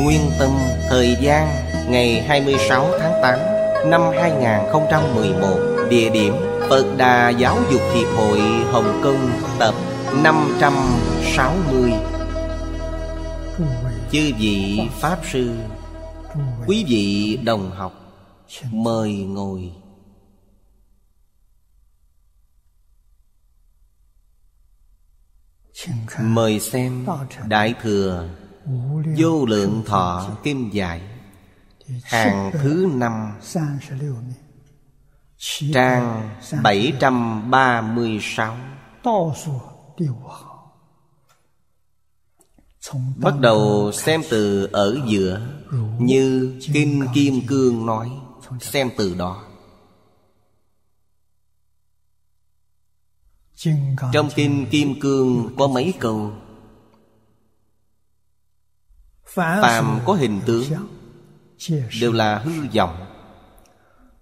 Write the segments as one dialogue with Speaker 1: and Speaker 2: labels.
Speaker 1: Nguyên Tâm Thời gian ngày 26 tháng 8 năm 2011 Địa điểm Phật Đà Giáo dục Hiệp hội Hồng Kông tập 560 Chư vị Pháp Sư Quý vị đồng học Mời ngồi Mời xem Đại Thừa Vô lượng thọ kim dài Hàng thứ năm Trang 736 Bắt đầu xem từ ở giữa Như Kim Kim Cương nói Xem từ đó Trong Kim Kim Cương có mấy câu
Speaker 2: phàm có hình tướng đều
Speaker 1: là hư vọng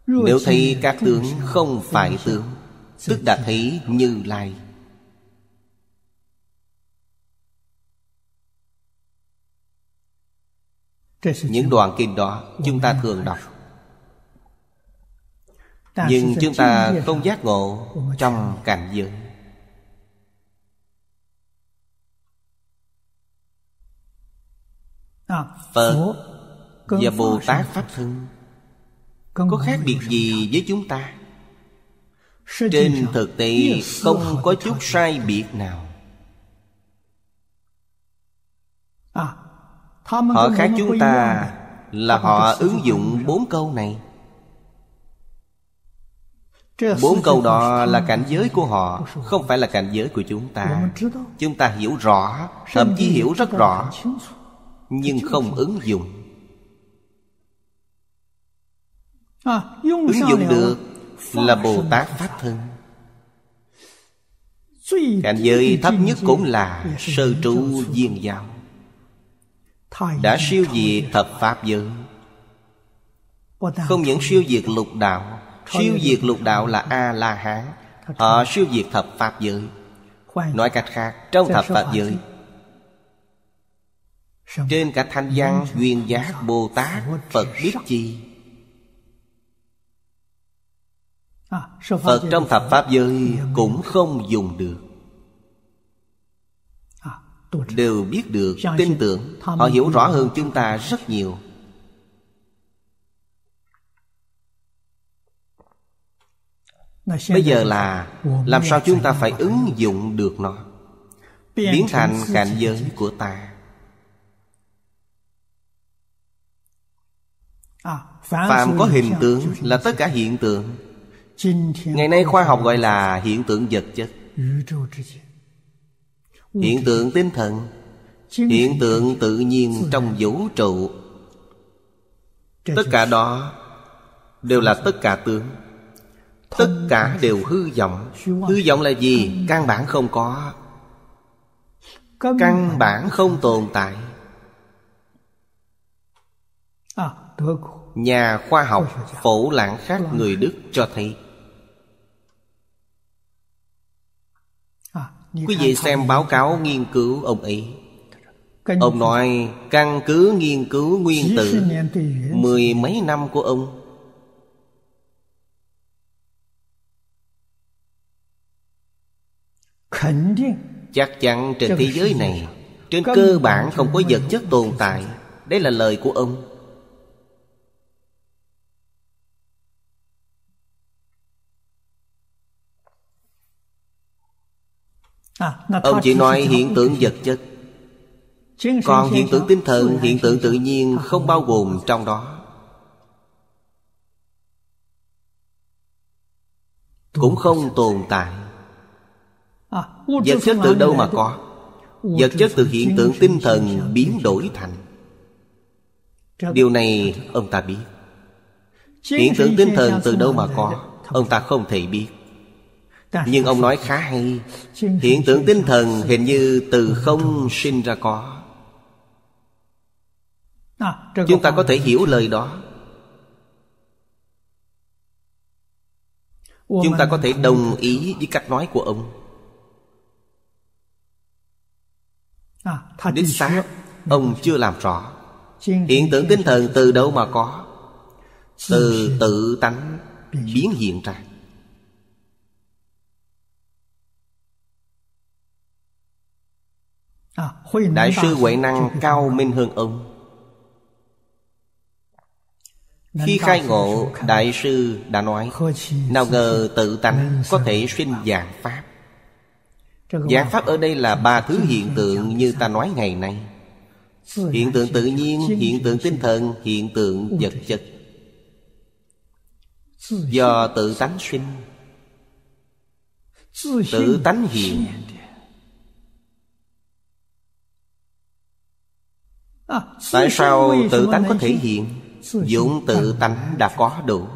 Speaker 2: nếu thấy các tướng không phải tướng
Speaker 1: tức đã thấy như lai những đoạn kinh đó chúng ta thường đọc
Speaker 3: nhưng chúng ta không giác
Speaker 1: ngộ trong cảnh giới
Speaker 2: À, Phật và Bồ Tát Pháp Thân Có khác biệt
Speaker 1: gì với chúng ta?
Speaker 2: Trên thực tế không có
Speaker 1: chút sai biệt nào
Speaker 2: à, Họ khác chúng ta
Speaker 1: là họ ứng dụng bốn câu này
Speaker 2: Bốn câu đó là
Speaker 1: cảnh giới của họ Không phải là cảnh giới của chúng ta Chúng ta hiểu rõ Thậm chí hiểu rất rõ nhưng không ứng dụng
Speaker 2: à, ứng dụng được
Speaker 1: là bồ tát pháp thân cảnh giới thấp nhất cũng là sơ trụ viên giáo đã siêu diệt thập pháp giới không những siêu diệt lục đạo siêu diệt lục đạo là a la hán họ siêu diệt thập pháp giới nói cách khác trong thập pháp giới trên cả thanh văn duyên giác bồ tát phật biết chi
Speaker 2: à, phật trong thập pháp
Speaker 1: giới cũng không dùng được à, đều biết được tin tưởng họ hiểu rõ hơn chúng ta rất nhiều
Speaker 2: bây giờ là làm sao chúng
Speaker 1: ta phải ứng dụng được nó biến thành cảnh giới của ta
Speaker 2: Phạm có hình tượng là tất cả hiện tượng Ngày nay khoa học gọi
Speaker 1: là hiện tượng vật chất Hiện tượng tinh thần Hiện tượng tự nhiên trong vũ trụ Tất cả đó Đều là tất cả tướng Tất cả đều hư vọng Hư vọng là gì? Căn bản không có Căn bản không tồn tại
Speaker 2: À, Đức
Speaker 1: nhà khoa học phổ lãng khác người đức cho thấy
Speaker 2: quý vị xem
Speaker 1: báo cáo nghiên cứu ông ấy ông nói căn cứ nghiên cứu nguyên tử
Speaker 2: mười mấy
Speaker 1: năm của ông chắc chắn trên thế giới này trên cơ bản không có vật chất tồn tại Đây là lời của ông
Speaker 2: À, ông chỉ nói hiện tượng vật chất Còn hiện tượng tinh thần,
Speaker 1: hiện tượng tự nhiên không bao gồm trong đó Cũng không tồn tại
Speaker 2: à, Vật chất từ đâu mà có Vật
Speaker 1: chất từ hiện tượng tinh thần biến đổi thành Điều này ông ta biết
Speaker 2: Hiện tượng tinh thần từ đâu mà có
Speaker 1: Ông ta không thể biết
Speaker 2: nhưng ông nói khá hay hiện
Speaker 1: tượng tinh thần hình như từ không sinh ra có chúng ta có thể hiểu lời đó chúng ta có thể đồng ý với cách nói của ông đích xác ông chưa làm rõ hiện tượng tinh thần từ đâu mà có từ tự tánh biến hiện ra
Speaker 2: À, đại sư Huệ
Speaker 1: Năng cao minh hơn ông
Speaker 2: Khi khai ngộ
Speaker 1: Đại sư đã nói Nào ngờ tự tánh có thể sinh dạng Pháp Dạng Pháp ở đây là ba thứ hiện tượng như ta nói ngày nay Hiện tượng tự nhiên, hiện tượng tinh thần, hiện tượng vật chất Do tự tánh sinh
Speaker 2: Tự tánh hiện À, Tại sao tự tánh có thể
Speaker 1: hiện Dũng tự tánh đã có đủ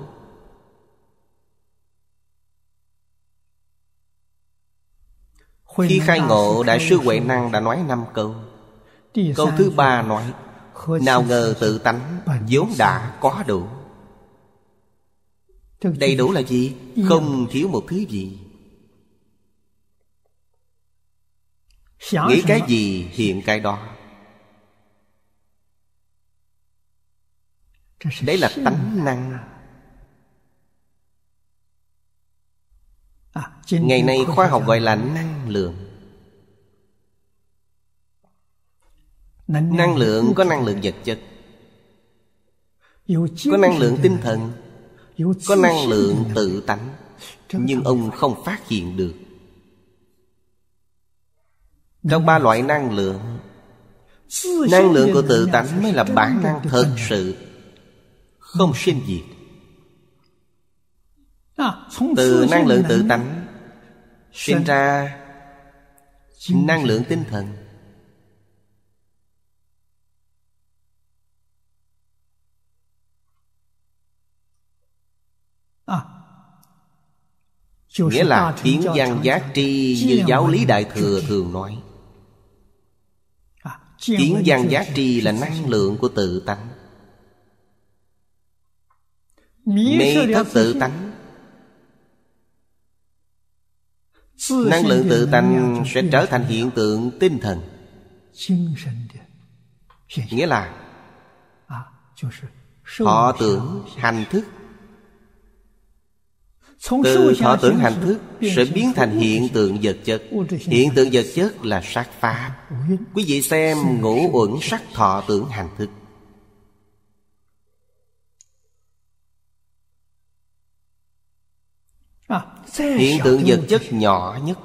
Speaker 1: Khi khai ngộ Đại sư Huệ Năng đã nói năm câu Câu thứ ba nói Nào ngờ tự tánh vốn đã có đủ Đầy đủ là gì? Không thiếu một thứ gì Nghĩ cái gì hiện cái đó đấy là tánh năng à, ngày nay khoa học gọi là năng lượng năng lượng có năng lượng vật chất
Speaker 2: có năng lượng tinh thần có năng lượng
Speaker 1: tự tánh nhưng ông không phát hiện được trong ba loại năng lượng năng lượng của tự tánh mới là bản năng thật sự không sinh diệt
Speaker 2: Từ năng lượng tự
Speaker 1: tánh Sinh ra Năng lượng tinh thần
Speaker 2: Nghĩa là kiến văn giác tri Như giáo lý đại
Speaker 1: thừa thường nói
Speaker 2: à, Kiến văn giác tri là năng
Speaker 1: lượng của tự tánh
Speaker 2: Mê thất tự tánh Năng lượng tự tánh sẽ
Speaker 1: trở thành hiện tượng tinh thần Nghĩa là Thọ tưởng hành thức
Speaker 2: Từ thọ tưởng hành thức Sẽ biến thành hiện
Speaker 1: tượng vật chất Hiện tượng vật chất là sắc pháp Quý vị xem ngũ uẩn sắc thọ tưởng hành thức
Speaker 2: À, hiện tượng vật
Speaker 1: chất nhỏ nhất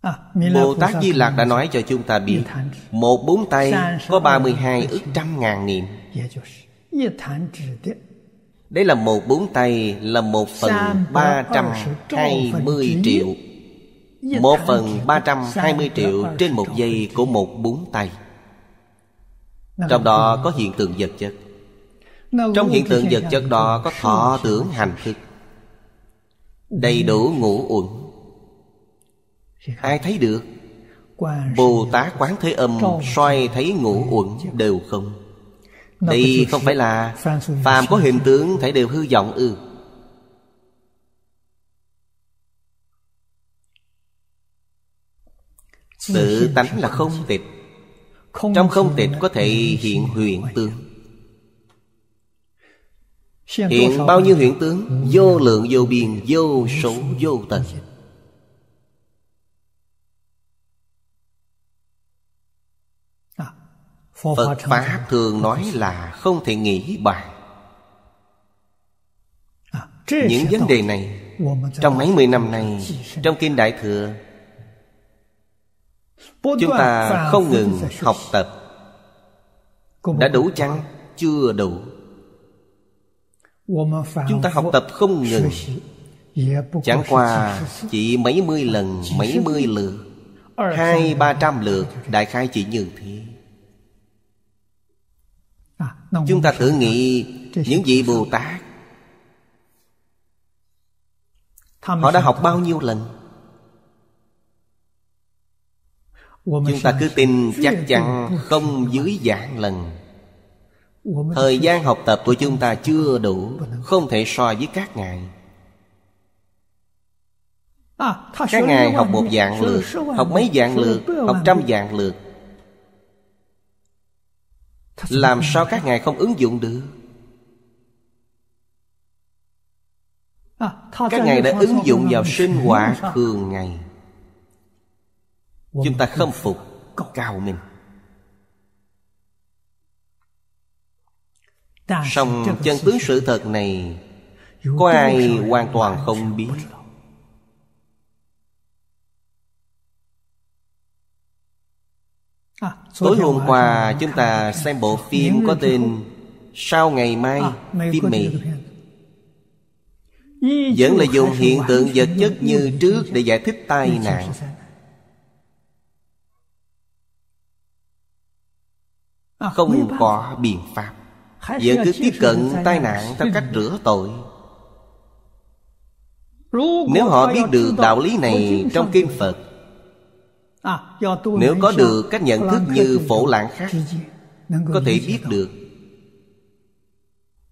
Speaker 2: à, Bồ Tát Di Lạc đã
Speaker 1: nói cho chúng ta biết Một bốn tay có 32 ức trăm ngàn niệm Đây là một bốn tay là một phần 320 triệu Một phần 320 triệu trên một giây của một bốn tay Trong đó có hiện tượng vật chất
Speaker 2: Trong hiện tượng vật chất
Speaker 1: đó có thọ tưởng hành thức Đầy đủ ngũ uẩn Ai thấy được Bồ Tát Quán Thế Âm soi thấy ngũ uẩn đều không Đây không phải là Phàm có hình tướng thấy đều hư vọng ư Tự tánh là không tịch Trong không tịch có thể hiện huyền tướng Hiện bao nhiêu huyện tướng ừ. Vô lượng vô biên Vô số vô tận à, Phật Pháp thường nói là Không thể nghĩ bàn à, Những vấn đề này Trong mấy mươi năm này Trong Kinh Đại Thừa
Speaker 2: Chúng ta không ngừng học tập Đã đủ chăng? Chưa đủ chúng ta học tập không ngừng chẳng qua
Speaker 1: chỉ mấy mươi lần mấy mươi lượt hai ba trăm lượt đại khai chỉ như thế chúng ta thử nghĩ những vị bồ tát
Speaker 2: họ đã học bao nhiêu lần chúng ta cứ tin chắc chắn không
Speaker 1: dưới dạng lần Thời gian học tập của chúng ta chưa đủ Không thể so với các ngài
Speaker 2: à, Các ngài học một dạng lượt Học mấy dạng lượt Học
Speaker 1: trăm dạng lượt Làm sao các ngài không ứng dụng được
Speaker 2: à, Các ngài đã ứng dụng vào sinh hoạt
Speaker 1: thường ngày Chúng ta khâm phục Cao mình
Speaker 2: song chân tướng
Speaker 1: sự thật này có ai hoàn toàn không biết
Speaker 2: à, Tối hôm qua
Speaker 1: chúng ta xem bộ à, phim có tên Sau ngày mai Phim Mỹ
Speaker 2: Vẫn là dùng hiện tượng vật chất như trước Để giải thích tai nạn
Speaker 1: à, Không có biện pháp vẫn cứ tiếp cận tai nạn theo cách rửa tội
Speaker 2: nếu họ biết được đạo lý này trong kinh phật à, nếu có được cách nhận thức như phổ lãng khác có thể
Speaker 1: biết được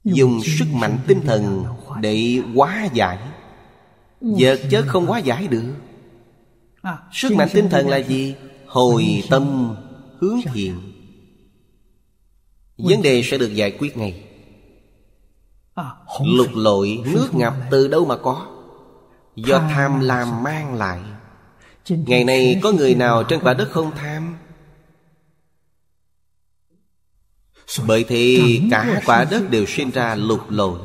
Speaker 1: dùng sức mạnh tinh thần để hóa giải vật chất không hóa giải được
Speaker 2: à, sức mạnh tinh thần là gì
Speaker 1: hồi tâm hướng thiện Vấn đề sẽ được giải quyết ngay
Speaker 2: à, Lục
Speaker 1: lội nước ngập từ đâu mà có Do tham lam mang lại
Speaker 2: Ngày nay có người
Speaker 1: nào trên quả đất không tham Bởi thì cả quả đất đều sinh ra lục lội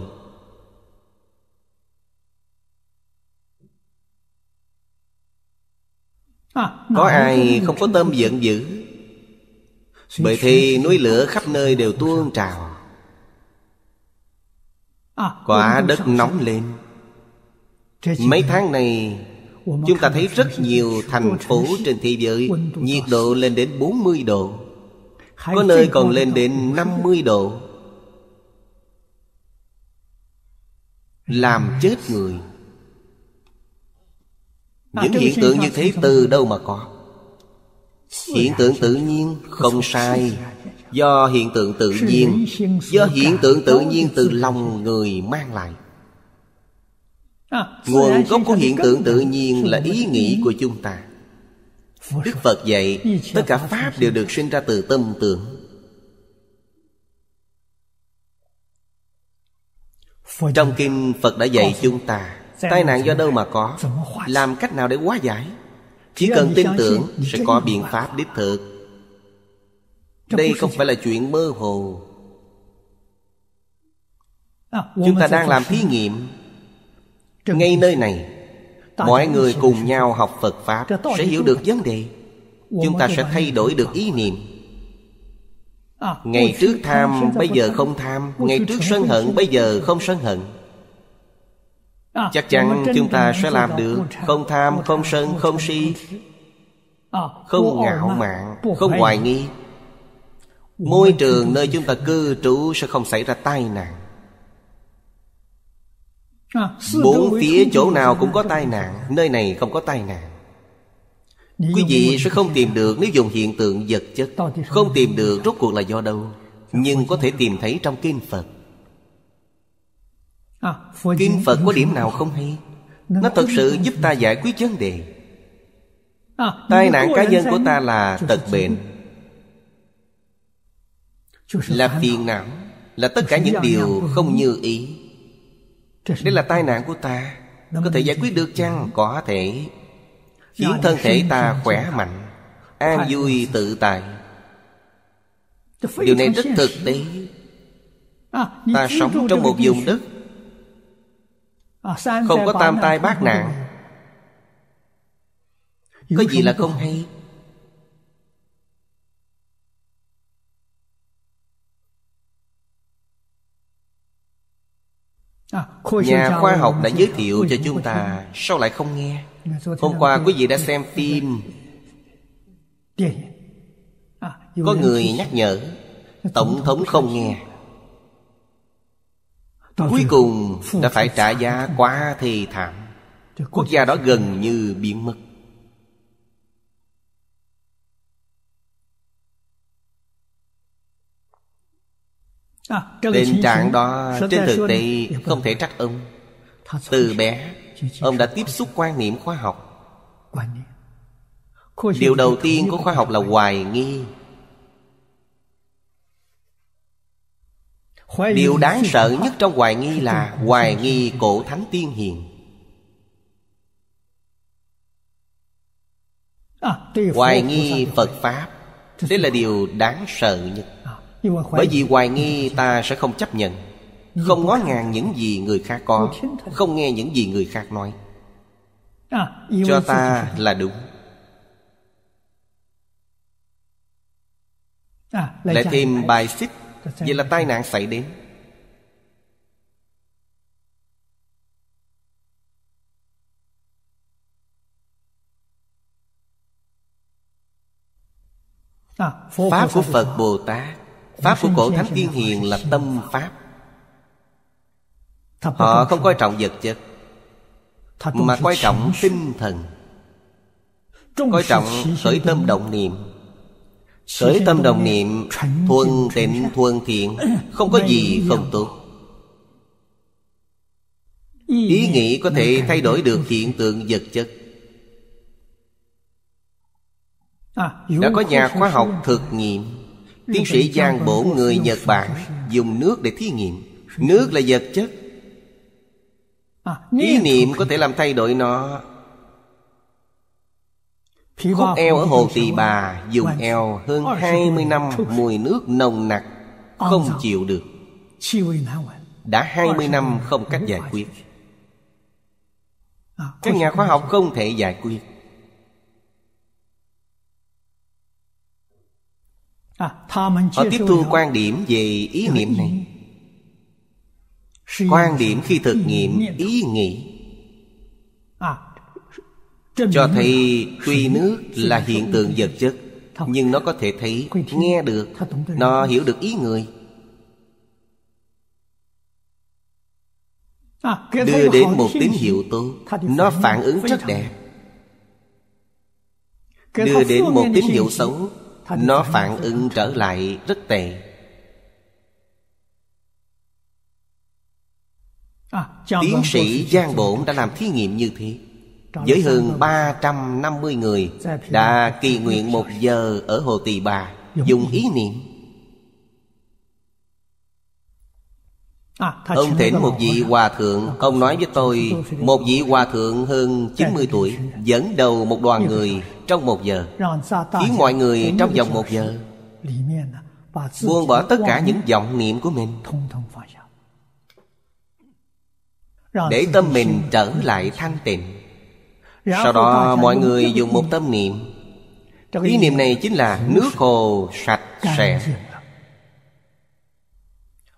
Speaker 2: à, Có ai không có tâm giận dữ bởi
Speaker 1: thì núi lửa khắp nơi đều tuôn trào
Speaker 2: à, Quả đất
Speaker 1: nóng lên Mấy tháng này Chúng ta thấy rất nhiều thành phố trên thế giới Nhiệt độ lên đến 40 độ Có nơi còn lên đến 50 độ Làm chết người à, Những hiện tượng như thế từ đâu mà có hiện tượng tự nhiên không sai do hiện tượng tự nhiên
Speaker 2: do hiện tượng tự nhiên từ
Speaker 1: lòng người mang lại
Speaker 2: nguồn gốc của hiện tượng tự nhiên là ý nghĩ của
Speaker 1: chúng ta đức phật dạy tất cả pháp đều được sinh ra từ tâm tưởng trong kinh phật đã dạy chúng ta tai nạn do đâu mà có làm cách nào để hóa giải chỉ cần tin tưởng sẽ có biện pháp đích thực Đây không phải là chuyện mơ hồ
Speaker 2: à, Chúng ta đang làm thí
Speaker 1: nghiệm Ngay nơi này Mọi người cùng nhau học Phật Pháp Sẽ hiểu được vấn đề Chúng ta sẽ thay đổi được ý niệm
Speaker 2: à, Ngày trước tham bây giờ không tham Ngày trước sân hận bây
Speaker 1: giờ không sân hận À, chắc chắn chúng ta sẽ làm được không tham không sân không si
Speaker 2: à, không ngạo mạn
Speaker 1: không hoài nghi môi trường nơi chúng ta cư trú sẽ không xảy ra tai nạn
Speaker 2: à, bốn phía chỗ nào cũng có
Speaker 1: tai nạn nơi này không có tai nạn
Speaker 2: quý vị sẽ không
Speaker 1: tìm được nếu dùng hiện tượng vật chất không tìm được rốt cuộc là do đâu nhưng có thể tìm thấy trong kinh phật
Speaker 2: À, Kinh Phật có điểm nào không hay Nó thật sự giúp
Speaker 1: ta giải quyết vấn đề
Speaker 2: à, Tai nạn cá nhân của
Speaker 1: ta là tật bệnh Là phiền não Là tất cả những điều không như ý Đây là tai nạn của ta Có thể giải quyết được chăng? Có thể Khiến dạ, thân thể ta khỏe mạnh An vui tự tại
Speaker 2: Điều này rất thực tế à, Ta sống trong một vùng đất Ờ, không có tam tai bát nạn
Speaker 3: Có
Speaker 1: gì là không hay
Speaker 2: à, Nhà khoa học đã giới thiệu cho chúng ta
Speaker 1: Sao lại không nghe dạ, Hôm qua quý vị đã xem phim
Speaker 2: à, Có người nhắc
Speaker 1: nhở Tổng thống không nghe Cuối cùng đã phải trả giá quá thê thảm Quốc gia đó gần như biến mất
Speaker 2: à, Tình trạng đó trên thực tế không vâng.
Speaker 1: thể trách ông Từ bé Ông đã tiếp xúc quan niệm khoa học Điều đầu tiên của khoa học là hoài nghi Điều đáng sợ nhất trong hoài nghi là Hoài nghi cổ thánh tiên hiền
Speaker 2: à, Hoài nghi
Speaker 1: Phật Pháp Đây là điều đáng sợ nhất à, Bởi vì hoài nghi ta sẽ không chấp nhận Không ngó ngàng những gì người khác có Không nghe những gì người khác nói
Speaker 2: à, Cho ta
Speaker 1: là đúng
Speaker 3: Lại thêm bài
Speaker 1: xích Vậy là tai nạn xảy đến
Speaker 2: Pháp của Phật
Speaker 1: Bồ Tát Pháp của cổ Thánh Tiên Hiền là tâm Pháp Họ không coi trọng vật chất
Speaker 2: Mà coi trọng
Speaker 1: tinh thần Coi trọng khởi tâm động niệm
Speaker 2: Khởi tâm đồng
Speaker 1: niệm Thuần tịnh thuần thiện Không có gì không tốt
Speaker 2: Ý nghĩ có thể thay đổi được hiện
Speaker 1: tượng vật chất
Speaker 2: Đã có nhà khoa học
Speaker 1: thực nghiệm Tiến sĩ Giang Bổ người Nhật Bản Dùng nước để thí nghiệm Nước là vật chất Ý niệm có thể làm thay đổi nó Khúc eo ở Hồ Tỳ Bà dùng eo hơn 20 năm mùi nước nồng nặc Không chịu được Đã 20 năm không cách giải quyết
Speaker 2: à, Các nhà khoa
Speaker 1: học không thể giải quyết
Speaker 2: à, Họ tiếp thu quan
Speaker 1: điểm về ý niệm này Quan điểm khi thực nghiệm ý nghĩ
Speaker 2: cho thấy tuy nước là hiện tượng
Speaker 1: vật chất nhưng nó có thể thấy nghe được nó hiểu được ý người
Speaker 2: à, đưa đến một tín hiệu
Speaker 1: tốt nó phản ứng rất đẹp
Speaker 2: đưa đến một tín hiệu xấu
Speaker 1: nó phản ứng trở lại rất tệ
Speaker 2: à, tiến sĩ giang bổn
Speaker 1: đã làm thí nghiệm như thế với hơn 350 người đã kỳ nguyện một giờ ở Hồ Tỳ Bà dùng ý niệm.
Speaker 2: À, ông thỉnh một vị
Speaker 1: hòa thượng Ông nói với tôi Một vị hòa thượng hơn 90 tuổi Dẫn đầu một đoàn người trong một giờ Khiến mọi người trong vòng một giờ
Speaker 2: Buông bỏ tất cả những
Speaker 1: vọng niệm của mình Để tâm mình trở lại thanh tịnh
Speaker 2: sau đó mọi người
Speaker 1: dùng một tâm niệm
Speaker 2: Ý niệm này chính
Speaker 1: là nước hồ sạch sẽ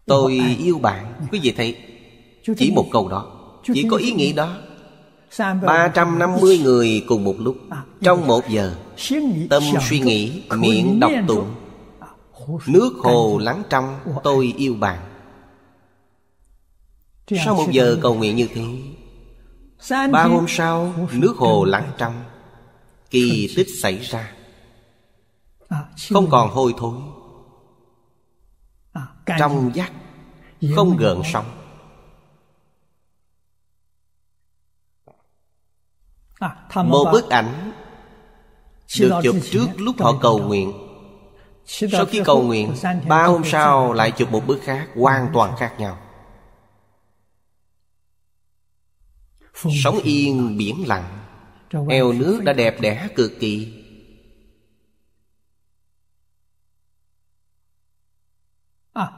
Speaker 1: Tôi yêu bạn Quý vị thấy Chỉ một câu đó
Speaker 2: Chỉ có ý nghĩ đó 350
Speaker 1: người cùng một lúc à, Trong một giờ Tâm suy nghĩ Miệng đọc tụng à, Nước hồ lắng trong Tôi yêu bạn Sau một giờ cầu nguyện như thế Ba hôm sau nước hồ lắng trong Kỳ tích xảy ra à, Không còn hôi thối à, Trong giác Không gợn sóng
Speaker 2: à, Một bức ảnh Được chụp trước lúc họ cầu nguyện Sau khi cầu nguyện
Speaker 1: Ba hôm sau lại chụp một bức khác vâng, Hoàn toàn khác nhau Sóng yên biển lặng Eo nước đã đẹp đẽ cực kỳ à,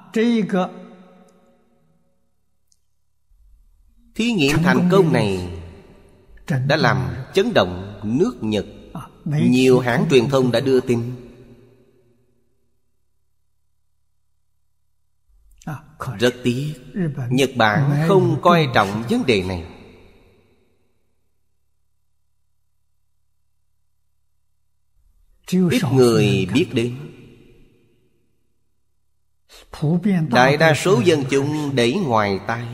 Speaker 1: Thí nghiệm thành công này Đã làm chấn động nước Nhật à, Nhiều hãng truyền thông đã đưa tin à, Rất tiếc Nhật Bản không coi trọng vấn đề này
Speaker 2: ít người biết đến đại đa số dân
Speaker 1: chúng đẩy ngoài tay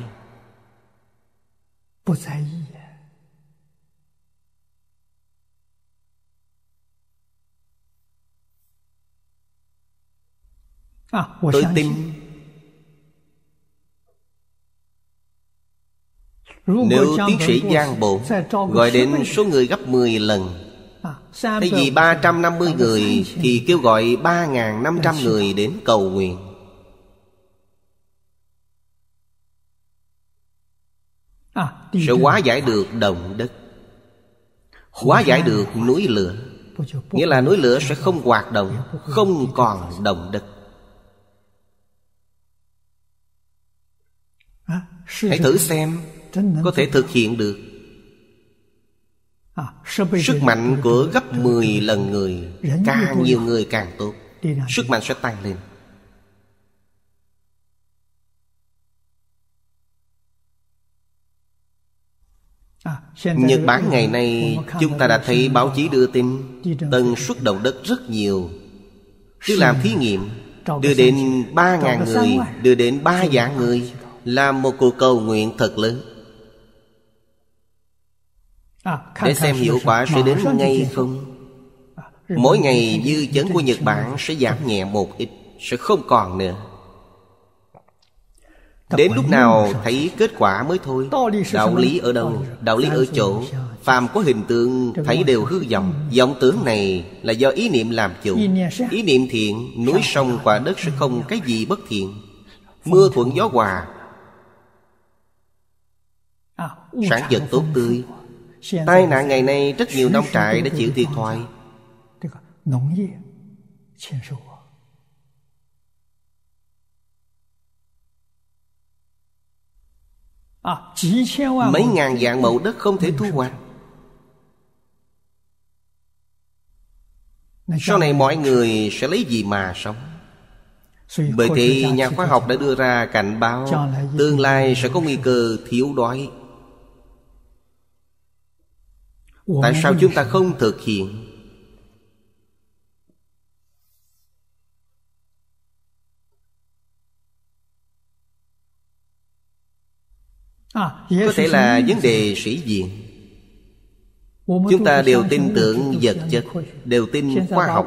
Speaker 2: à, tôi tin nếu tiến sĩ giang bộ gọi đến số người
Speaker 1: gấp 10 lần Thay vì 350 người Thì kêu gọi 3.500 người đến cầu nguyện
Speaker 2: à, sẽ hóa
Speaker 1: giải được đồng đất Hóa giải được núi lửa Nghĩa là núi lửa sẽ không hoạt động Không còn đồng đất
Speaker 2: à, Hãy thử xem
Speaker 1: Có thể thực hiện được
Speaker 2: À, Sức
Speaker 1: mạnh của gấp 10 lần người Càng nhiều người càng tốt Sức mạnh sẽ tăng lên
Speaker 2: à, Nhật Bản ngày nay Chúng ta đã thấy báo
Speaker 1: chí đưa tin Tần suất động đất rất nhiều Chứ làm thí nghiệm
Speaker 2: Đưa đến 3.000 người
Speaker 1: Đưa đến 3 dạng người Làm một cuộc cầu nguyện thật lớn
Speaker 2: À, Để xem hiệu quả sẽ đến ngay không à, Mỗi ngày
Speaker 1: dư chấn của Nhật Bản sẽ giảm nhẹ một ít Sẽ không còn nữa Đến lúc nào thấy kết quả mới thôi Đạo lý ở đâu? Đạo lý ở chỗ Phàm có hình tượng thấy đều hư vọng ừ. Vọng tưởng này là do ý niệm làm chủ Ý niệm thiện Núi sông quả đất sẽ không cái gì bất thiện Mưa thuận gió hòa
Speaker 2: à, Sản vật tốt tươi tai nạn ngày nay rất nhiều nông trại đã chịu thiệt thòi, à,
Speaker 1: à, mấy ngàn dạng mẫu đất không thể thu hoạch sau này mọi người sẽ lấy gì mà sống
Speaker 2: bởi thì nhà khoa học
Speaker 1: đã đưa ra cảnh báo tương lai sẽ có nguy cơ thiếu đói tại sao chúng ta không thực hiện
Speaker 2: à, có thể là vấn
Speaker 1: đề sĩ diện
Speaker 2: chúng ta đều tin
Speaker 1: tưởng vật chất đều tin khoa học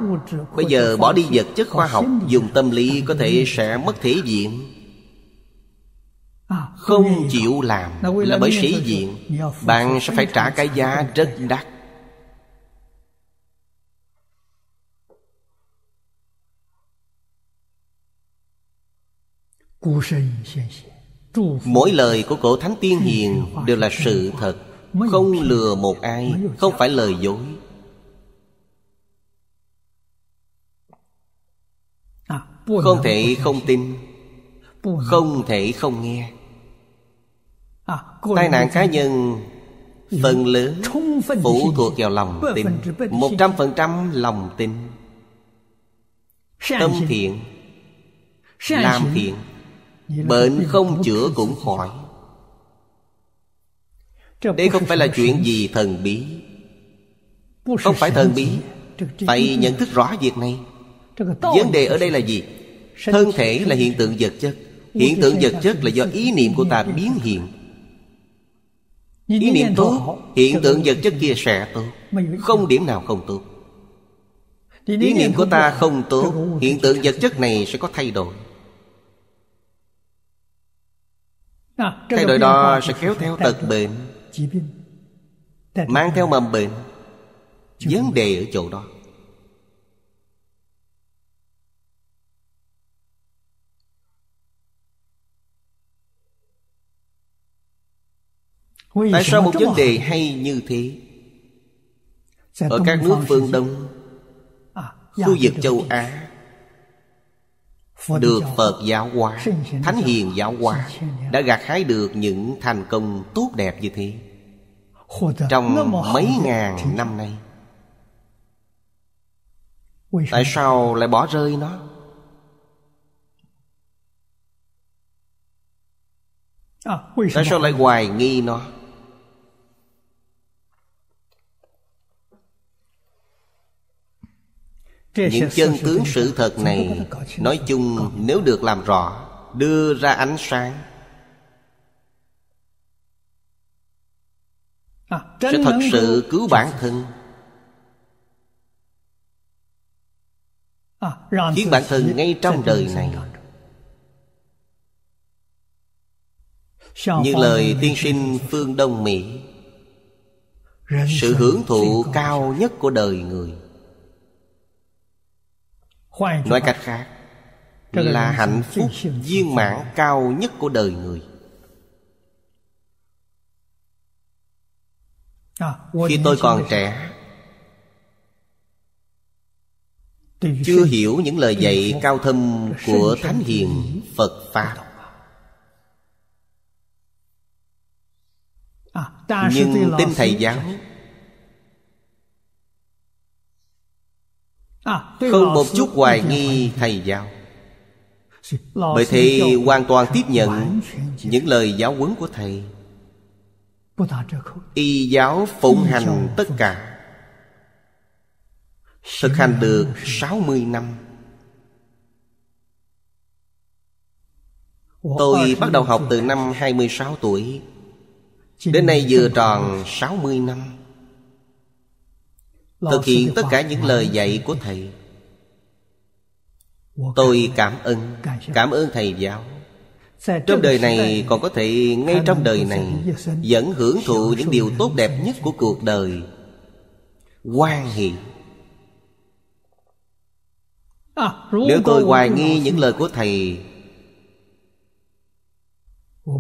Speaker 1: bây giờ bỏ đi vật chất khoa học dùng tâm lý có thể sẽ mất thể diện À, không chịu làm là bởi sĩ diện bạn sẽ phải trả cái giá rất đắt mỗi lời của cổ thánh tiên hiền đều là sự thật không lừa một ai không phải lời dối
Speaker 2: à, không thể không
Speaker 1: tin không thể không nghe tai nạn cá nhân phần lớn phụ thuộc vào lòng tin một trăm phần trăm lòng tin tâm thiện
Speaker 2: làm thiện
Speaker 1: bệnh không chữa cũng khỏi
Speaker 2: đây không phải là chuyện
Speaker 1: gì thần bí Không phải thần bí Phải nhận thức rõ việc này Vấn đề ở đây là gì? Thân thể là hiện tượng vật chất Hiện tượng vật chất là do ý niệm của ta biến hiện
Speaker 2: ý niệm tốt hiện tượng
Speaker 1: vật chất kia sẽ tốt không điểm nào không tốt ý niệm của ta không tốt hiện tượng vật chất này sẽ có thay đổi
Speaker 2: à, thay đổi đó sẽ kéo theo tật
Speaker 1: bệnh mang theo mầm bệnh vấn đề ở chỗ đó Tại sao một vấn đề hay như thế Ở các nước phương Đông
Speaker 2: à, Khu dạ, vực dạ, châu dạ. Á Được
Speaker 1: Phật giáo hóa Thánh hiền giáo hóa Đã gặt hái được những thành công tốt đẹp như thế
Speaker 2: Trong mấy ngàn
Speaker 1: năm nay Tại sao lại bỏ rơi nó à, Tại sao lại hoài nghi nó những chân tướng sự thật này nói chung nếu được làm rõ đưa ra ánh sáng à, sẽ thật sự cứu bản thân à, khiến bản thân ngay trong đời này
Speaker 2: như lời tiên
Speaker 1: sinh phương đông mỹ
Speaker 2: sự hưởng thụ
Speaker 1: cao nhất của đời người
Speaker 2: nói cách khác
Speaker 1: là hạnh phúc viên mãn cao nhất của đời người
Speaker 2: à, khi tôi còn trẻ
Speaker 1: chưa hiểu những lời dạy cao thâm của thánh hiền phật pháp
Speaker 2: à, nhưng tin thầy giáo À, Không một chút hoài nghi thầy giáo Bởi thì hoàn toàn tiếp nhận
Speaker 1: Những lời giáo huấn của thầy Y giáo phụng hành tất cả Thực hành được 60 năm
Speaker 2: Tôi bắt đầu học từ
Speaker 1: năm 26 tuổi
Speaker 2: Đến nay vừa tròn
Speaker 1: 60 năm thực hiện tất cả những lời dạy của thầy tôi cảm ơn cảm ơn thầy giáo
Speaker 2: trong đời này
Speaker 1: còn có thể ngay trong đời này vẫn hưởng thụ những điều tốt đẹp nhất của cuộc đời quan hệ
Speaker 2: à, nếu tôi hoài nghi những lời
Speaker 1: của thầy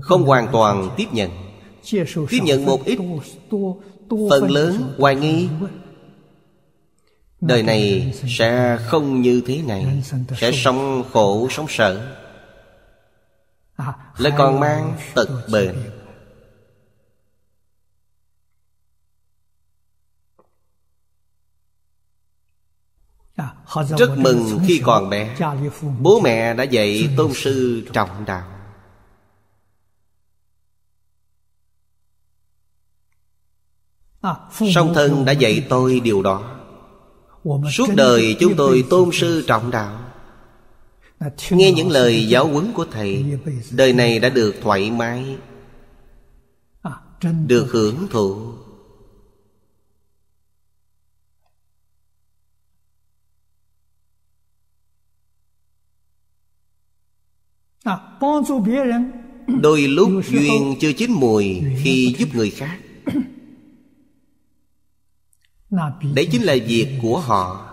Speaker 1: không hoàn toàn tiếp nhận
Speaker 2: tiếp nhận một ít phần lớn
Speaker 1: hoài nghi Đời này sẽ không như thế này Sẽ sống khổ sống sợ
Speaker 2: Lại còn mang tật bệnh Rất mừng khi còn bé Bố mẹ
Speaker 1: đã dạy tôn sư trọng đạo Song thân đã dạy tôi điều đó
Speaker 2: Suốt đời chúng tôi
Speaker 1: tôn sư trọng đạo
Speaker 2: Nghe những lời giáo huấn
Speaker 1: của Thầy Đời này đã được thoải mái à, Được hưởng thụ à, Đôi lúc duyên chưa chín mùi Khi giúp người khác Đấy chính là việc của họ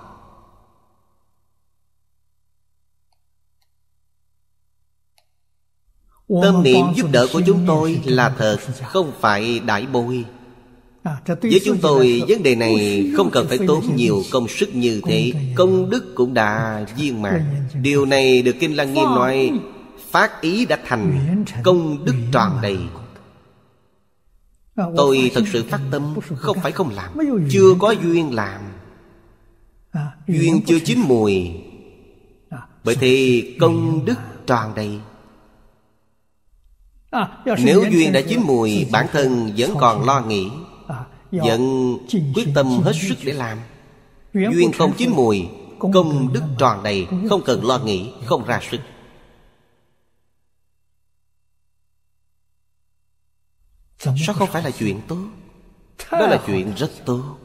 Speaker 2: Tâm niệm giúp đỡ của chúng tôi là
Speaker 1: thật Không phải đại bôi
Speaker 2: à, Với chúng tôi vấn đề này không cần phải
Speaker 1: tốn nhiều công sức như thế Công đức cũng đã viên mạng Điều này được Kinh Lăng Nghiêm nói Phát ý đã thành công đức tròn đầy Tôi thật sự phát tâm Không phải không làm Chưa có duyên làm à, Duyên chưa chín mùi Bởi thì công đức tròn đầy
Speaker 2: Nếu duyên đã chín mùi Bản thân vẫn còn lo
Speaker 1: nghĩ à, Vẫn quyết tâm hết sức để làm
Speaker 2: Duyên không chín
Speaker 1: mùi Công đức tròn đầy Không cần lo nghĩ Không ra sức Sao không phải là chuyện tốt Đó là chuyện rất tốt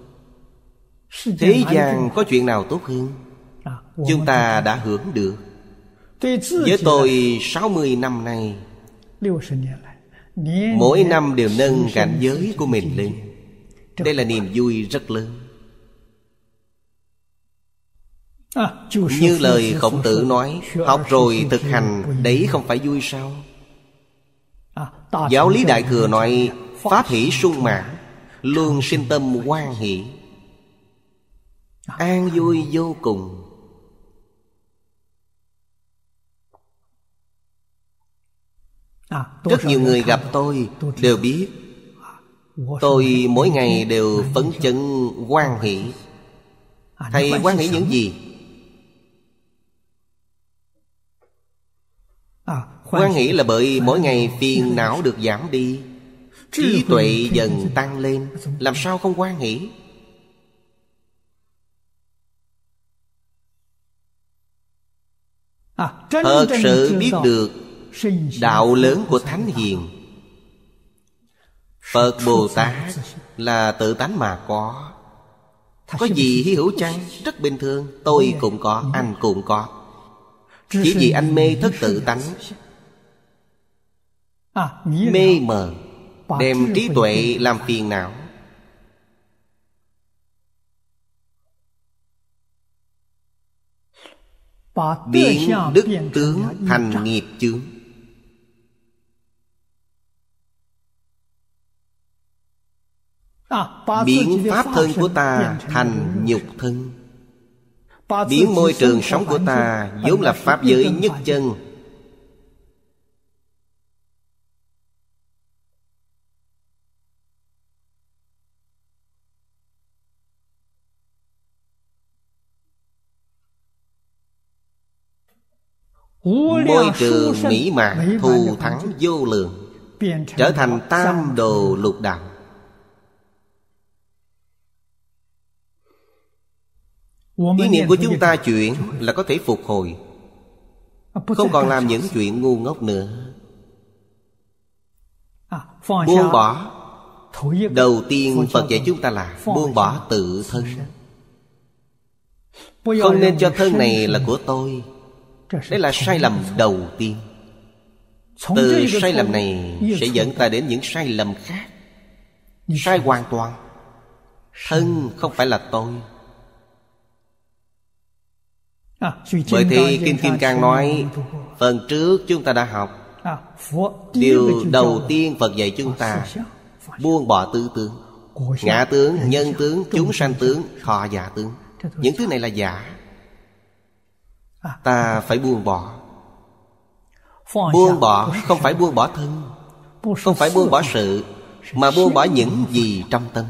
Speaker 2: Thế gian
Speaker 1: có chuyện nào tốt hơn
Speaker 2: à, Chúng
Speaker 1: ta đã hưởng được
Speaker 2: Với tôi
Speaker 1: 60 năm nay
Speaker 2: Mỗi năm đều nâng cảnh
Speaker 1: giới của mình lên Đây là niềm vui rất lớn
Speaker 2: à, Như lời khổng tử nói Học rồi thực hành Đấy không
Speaker 1: phải vui sao
Speaker 2: Giáo lý Đại Thừa
Speaker 1: nói Pháp hỷ sung mãn Luôn sinh tâm quan hỷ à. An vui vô cùng à, Rất nhiều người gặp tôi đều biết
Speaker 2: Tôi mỗi ngày đều phấn
Speaker 1: chấn quan hỷ à, Thầy quan hỷ những gì? quan nghĩ là bởi mỗi ngày phiền não được giảm đi trí tuệ dần tăng lên làm sao không quan nghĩ à, thật sự biết được đạo lớn của thánh hiền phật bồ tát là tự tánh mà có có gì hy hữu chăng rất bình thường tôi cũng có anh cũng có chỉ vì anh mê thất tự tánh
Speaker 2: À, mê mờ đem trí tuệ
Speaker 1: làm phiền não
Speaker 2: biến đức tướng thành nghiệp chướng à, biến pháp thân của
Speaker 1: ta thành nhục thân
Speaker 2: biến môi trường sống của ta vốn là pháp giới nhất chân Môi trường mỹ
Speaker 1: mãn thù thắng vô lượng Trở thành tam đồ lục đạo
Speaker 2: Ý niệm của chúng ta chuyện
Speaker 1: là có thể phục hồi
Speaker 2: Không còn làm những
Speaker 1: chuyện ngu ngốc nữa
Speaker 2: à, Buông
Speaker 1: bỏ Đầu tiên Phật dạy chúng ta là Buông bỏ tự thân
Speaker 2: Không nên cho thân này là của
Speaker 1: tôi đây là sai lầm đầu tiên Từ sai lầm này sẽ dẫn ta đến những sai lầm khác Sai hoàn toàn Thân không phải là tôi
Speaker 2: à, Bởi thì Kim Kim Cang nói
Speaker 1: Phần trước chúng ta đã học
Speaker 2: à, Điều đầu
Speaker 1: tiên Phật dạy chúng ta Buông bỏ tư tưởng, Ngã tướng, nhân tướng, chúng sanh tướng, thọ giả tướng Những thứ này là giả ta phải buông bỏ
Speaker 2: buông bỏ
Speaker 1: không phải buông bỏ thân không phải buông bỏ sự mà buông bỏ những gì trong tâm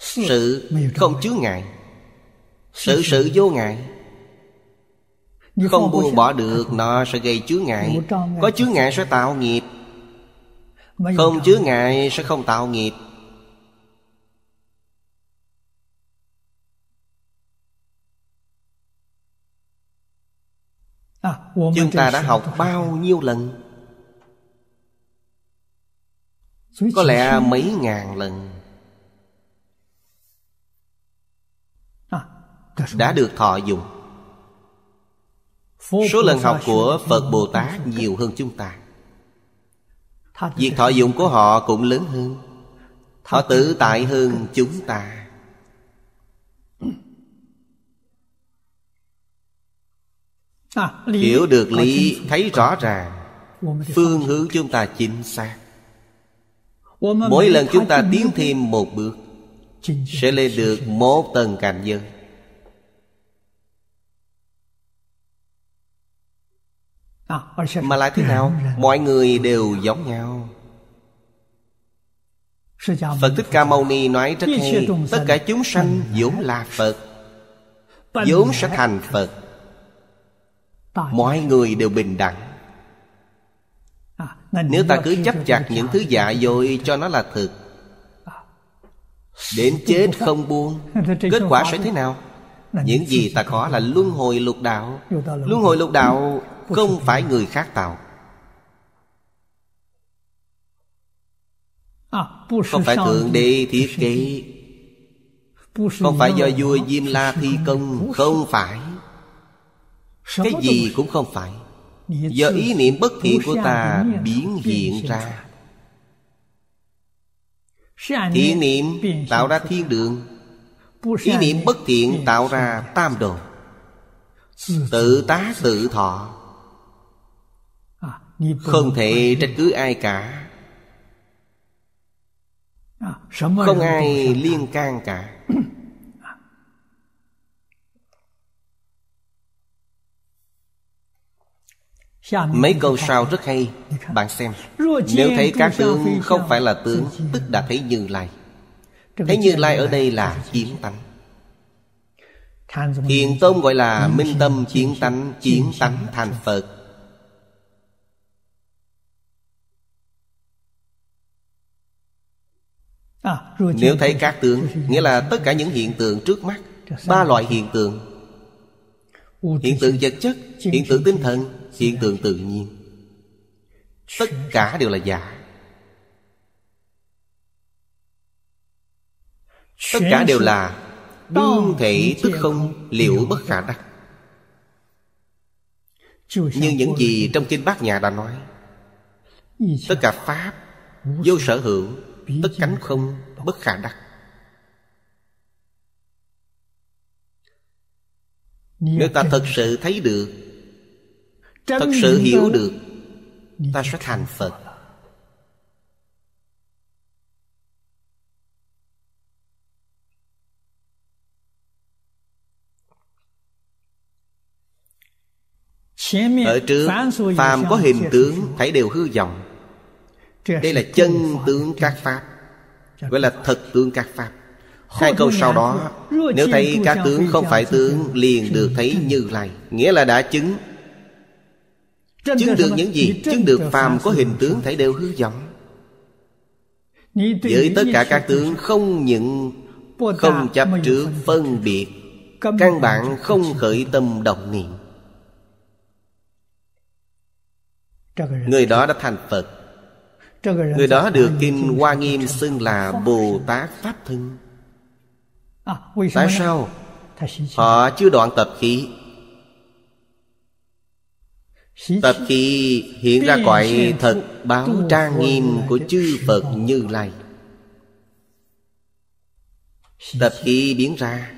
Speaker 1: sự không chứa ngại sự sự vô ngại không buông bỏ được nó sẽ gây chứa ngại có chứa ngại sẽ tạo nghiệp không chứa ngại sẽ không tạo nghiệp Chúng ta đã học bao nhiêu lần Có lẽ mấy ngàn lần à, Đã được thọ dụng Số lần học của Phật Bồ Tát nhiều hơn chúng ta Việc thọ dụng của họ cũng lớn hơn Họ tự tại hơn chúng ta
Speaker 2: À, hiểu được lý
Speaker 1: thấy rõ ràng phương hướng chúng ta chính xác
Speaker 2: mỗi lần chúng ta tiến
Speaker 1: thêm một bước sẽ lên được một tầng cảnh giới à, mà lại thế nào mọi người đều giống nhau phật thích ca mâu ni nói rất hay tất cả chúng sanh vốn là phật
Speaker 2: vốn sẽ thành
Speaker 1: phật mọi người đều bình đẳng
Speaker 2: à, nếu ta cứ chấp chặt những
Speaker 1: thứ giả dội cho nó là thực à. Đến chết không buông Kết quả sẽ thế nào? Những gì ta có là luân hồi lục đạo Luân hồi lục đạo không phải người khác tạo
Speaker 2: à, Không phải Thượng Đế thiết kế
Speaker 1: Không phải do vua Diêm La thi công Không phải cái gì cũng không phải
Speaker 2: do ý niệm bất thiện của ta biến hiện ra thiện niệm
Speaker 1: tạo ra thiên đường
Speaker 2: ý niệm bất thiện
Speaker 1: tạo ra tam đồ tự tá tự thọ
Speaker 2: à, không thể
Speaker 1: trách cứ ai cả à, không ai liên can cả
Speaker 2: Mấy câu sau
Speaker 1: rất hay Bạn xem
Speaker 2: Nếu thấy các tướng
Speaker 1: không phải là tướng Tức đã thấy Như Lai Thấy Như Lai ở đây là chiến tánh Thiền Tông gọi là minh tâm chiến tánh Chiến tánh thành Phật
Speaker 2: à, Nếu thấy
Speaker 1: các tướng Nghĩa là tất cả những hiện tượng trước mắt Ba loại hiện tượng Hiện tượng vật chất Hiện tượng tinh thần hiện tượng tự nhiên tất cả đều là giả tất cả đều là đương thể tức không liệu bất khả đắc
Speaker 2: như những gì trong
Speaker 1: kinh bát nhà đã nói tất cả pháp vô sở hữu tất cánh không bất khả đắc nếu ta thật sự thấy được Thật sự hiểu được Ta sẽ thành Phật Ở trước Phàm có hình tướng Thấy đều hư vọng Đây là chân tướng các Pháp Gọi là thật tướng các Pháp Hai câu sau đó Nếu thấy các tướng không phải tướng Liền được thấy như lai Nghĩa là đã chứng Chứng được những gì? Chứng được phàm có hình tướng thấy đều hư vọng
Speaker 2: Với tất cả các tướng
Speaker 1: không những Không chấp trước phân biệt Căn bản không khởi tâm động niệm Người đó đã thành Phật Người đó được Kinh Hoa Nghiêm xưng là Bồ Tát Pháp Thân
Speaker 2: à, Tại sao?
Speaker 1: Họ chưa đoạn tập khí Tập khí hiện ra cõi thật báo trang nghiêm của chư Phật Như Lai Tập khí biến ra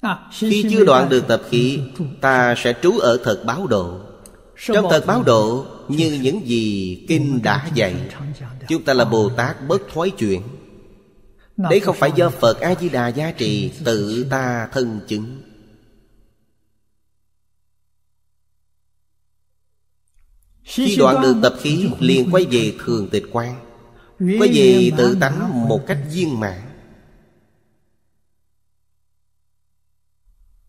Speaker 2: à, Khi chưa đoạn được
Speaker 1: tập khí Ta sẽ trú ở thật báo độ Trong thật báo độ Như những gì Kinh đã dạy Chúng ta là à, Bồ Tát bất thoái chuyển Đấy không phải do Phật A-di-đà giá trị Tự ta thân chứng Khi đoạn được tập khí liền quay về thường tịch quan Quay về tự tánh một cách viên mãn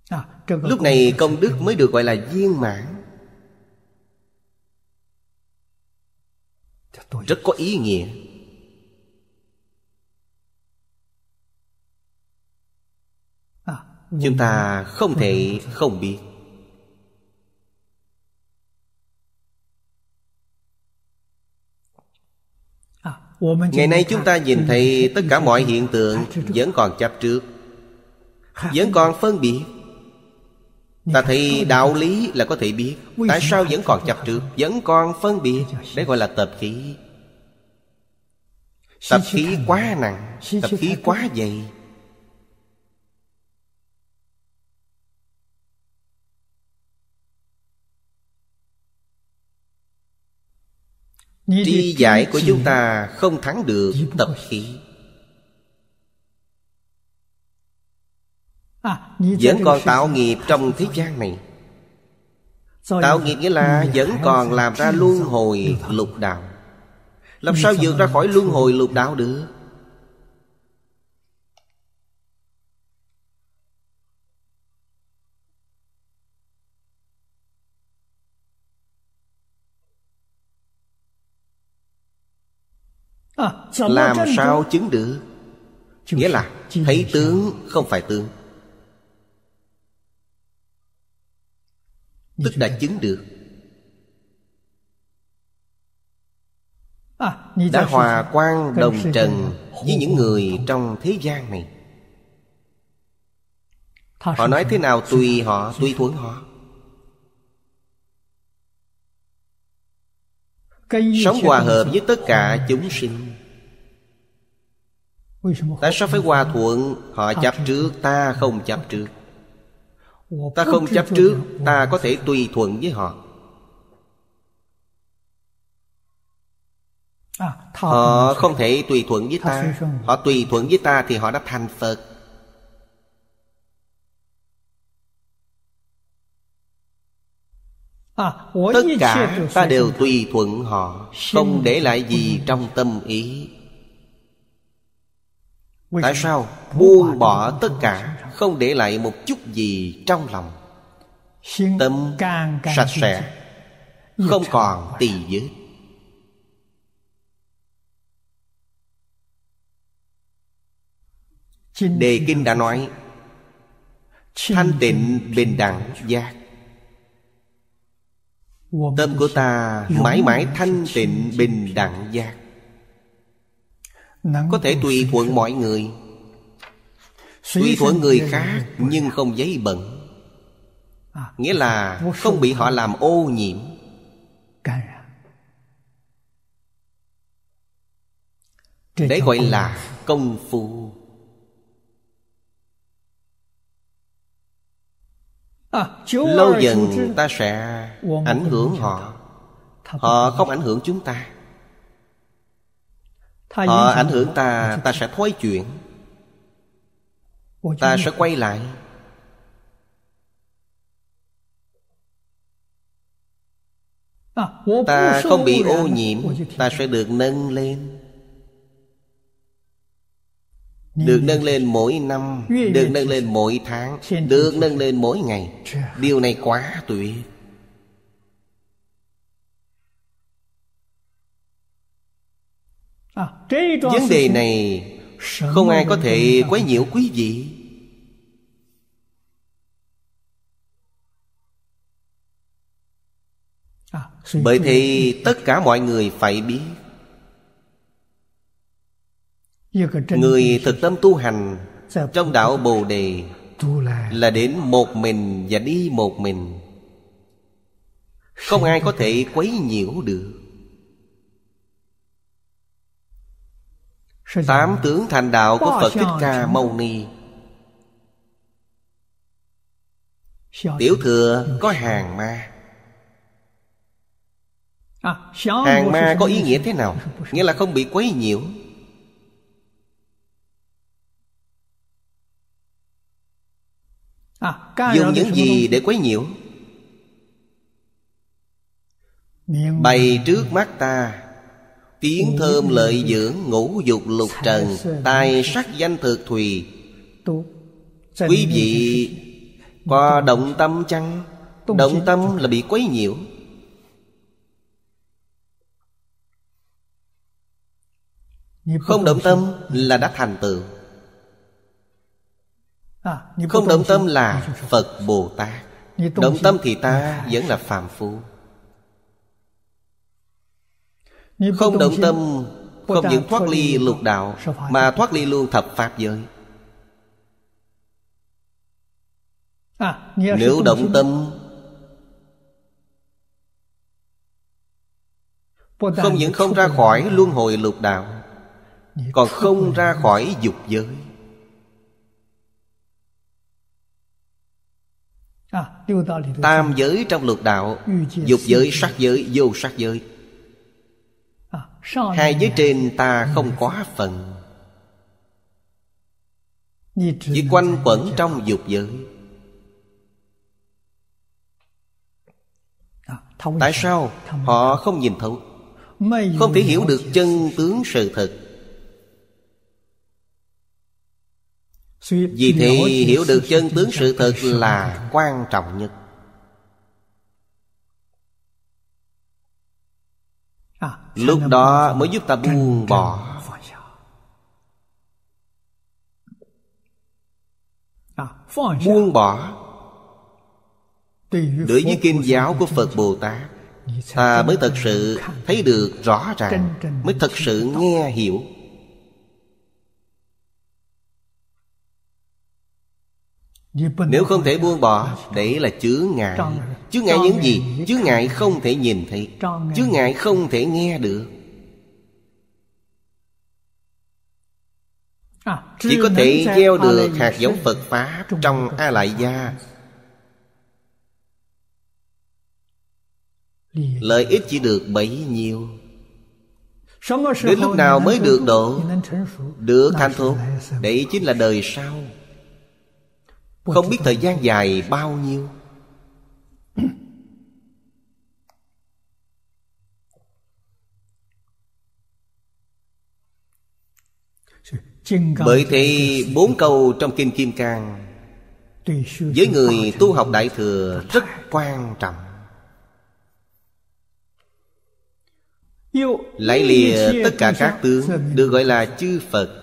Speaker 2: à, Lúc này công đức
Speaker 1: mới được gọi là viên mãn Rất có ý nghĩa à, Chúng ta không thể không biết
Speaker 2: ngày nay chúng ta nhìn thấy
Speaker 1: tất cả mọi hiện tượng vẫn còn chấp trước vẫn còn phân biệt ta thấy đạo lý là có thể biết tại sao vẫn còn chấp trước vẫn còn phân biệt đấy gọi là tập khí tập khí quá nặng tập khí quá dày
Speaker 2: Tri giải của chúng
Speaker 1: ta không thắng được tập khí
Speaker 2: à, Vẫn còn tạo
Speaker 1: nghiệp trong thế gian này Tạo nghiệp nghĩa là vẫn còn làm ra luân hồi lục đạo Làm sao vượt ra khỏi luân hồi lục đạo được
Speaker 2: làm sao
Speaker 1: chứng được nghĩa là thấy tướng không phải tướng tức đã chứng được à, đã hòa quan đồng trần với những người trong thế gian này
Speaker 2: họ nói thế nào tùy họ tùy thuận họ sống hòa hợp với tất cả
Speaker 1: ờ. chúng sinh Tại sao phải hòa thuận Họ chấp trước ta không chấp trước
Speaker 2: Ta không chấp trước
Speaker 1: Ta có thể tùy thuận với họ
Speaker 2: à, Họ không thể
Speaker 1: tùy thuận với ta Họ tùy thuận với ta thì họ đã thành Phật
Speaker 2: à, Tất cả ta đều
Speaker 1: tùy thuận họ Không để lại gì trong tâm ý Tại sao buông bỏ tất cả Không để lại một chút gì trong lòng Tâm sạch sẽ Không còn tỳ vết Đề Kinh đã nói Thanh tịnh bình đẳng giác
Speaker 2: Tâm của ta mãi mãi
Speaker 1: thanh tịnh bình đẳng giác có thể tùy thuận mọi người
Speaker 2: tùy thuận người khác
Speaker 1: nhưng không dấy bận à, nghĩa là không bị họ làm ô nhiễm à. để gọi là công phu
Speaker 2: à, lâu dần ta
Speaker 1: sẽ ảnh hưởng họ họ không ảnh hưởng chúng ta
Speaker 2: Họ ờ, ảnh hưởng
Speaker 1: ta Ta sẽ thối chuyển, Ta sẽ quay lại
Speaker 2: à, Ta không bị ô nhiễm
Speaker 1: Ta sẽ được nâng lên Được nâng lên mỗi năm Được nâng lên mỗi tháng Được nâng lên mỗi ngày Điều này quá tuyệt
Speaker 2: À, vấn đề
Speaker 1: này không ai có thể quấy nhiễu quý vị
Speaker 2: à, bởi thì
Speaker 1: tất cả mọi người phải biết người thực tâm tu hành trong đạo bồ đề là đến một mình và đi một mình không ai có thể quấy nhiễu được Tám tướng thành đạo của Phật Thích Ca Mâu Ni Tiểu thừa có hàng ma
Speaker 2: à, Hàng ma có ý nghĩa
Speaker 1: thế nào? Nghĩa là không bị quấy nhiễu
Speaker 2: à, Dùng những gì để quấy nhiễu Bày
Speaker 1: trước mắt ta Tiếng thơm lợi dưỡng ngũ dục lục trần Tài sắc danh thực thùy Quý vị qua động tâm chăng? Động tâm là bị quấy nhiễu Không động tâm là đã thành tựu Không động tâm là Phật Bồ Tát Động tâm thì ta vẫn là phàm phu
Speaker 2: Không động tâm Không những thoát ly lục
Speaker 1: đạo Mà thoát ly luôn thập pháp giới
Speaker 2: à, Nếu động tâm Không những không ra
Speaker 1: khỏi luân hồi lục đạo Còn không ra khỏi dục giới
Speaker 2: à, Tam giới trong lục đạo
Speaker 1: Dục giới, sắc giới, vô sắc giới
Speaker 2: Hai giới
Speaker 1: trên ta không quá phần Chỉ quanh quẩn trong dục giới à, Tại sao họ không nhìn thấu Không thể hiểu được chân tướng sự thật
Speaker 2: Vì thế hiểu được chân tướng sự thật là
Speaker 1: quan trọng nhất À, Lúc đó mới giúp ta à, buông bỏ Buông bỏ
Speaker 2: Đối với
Speaker 1: kinh giáo của Phật Bồ Tát Ta mới thật sự thấy được rõ ràng Mới thật sự nghe hiểu Nếu không thể buông bỏ Đấy là chướng ngại Chướng ngại những gì? Chướng ngại không thể nhìn thấy Chướng ngại không thể nghe được
Speaker 2: à, Chỉ có thể gieo được hạt giống Phật
Speaker 1: Pháp Trong A Lại Gia Lợi ích chỉ được bấy nhiêu
Speaker 2: Đến lúc nào mới được độ
Speaker 1: Được thanh thục Đấy chính là đời sau không biết thời gian dài bao nhiêu Bởi thế bốn câu trong Kinh Kim Cang
Speaker 2: Với người
Speaker 1: tu học Đại Thừa rất quan trọng
Speaker 2: Lại lìa tất cả các
Speaker 1: tướng Được gọi là chư Phật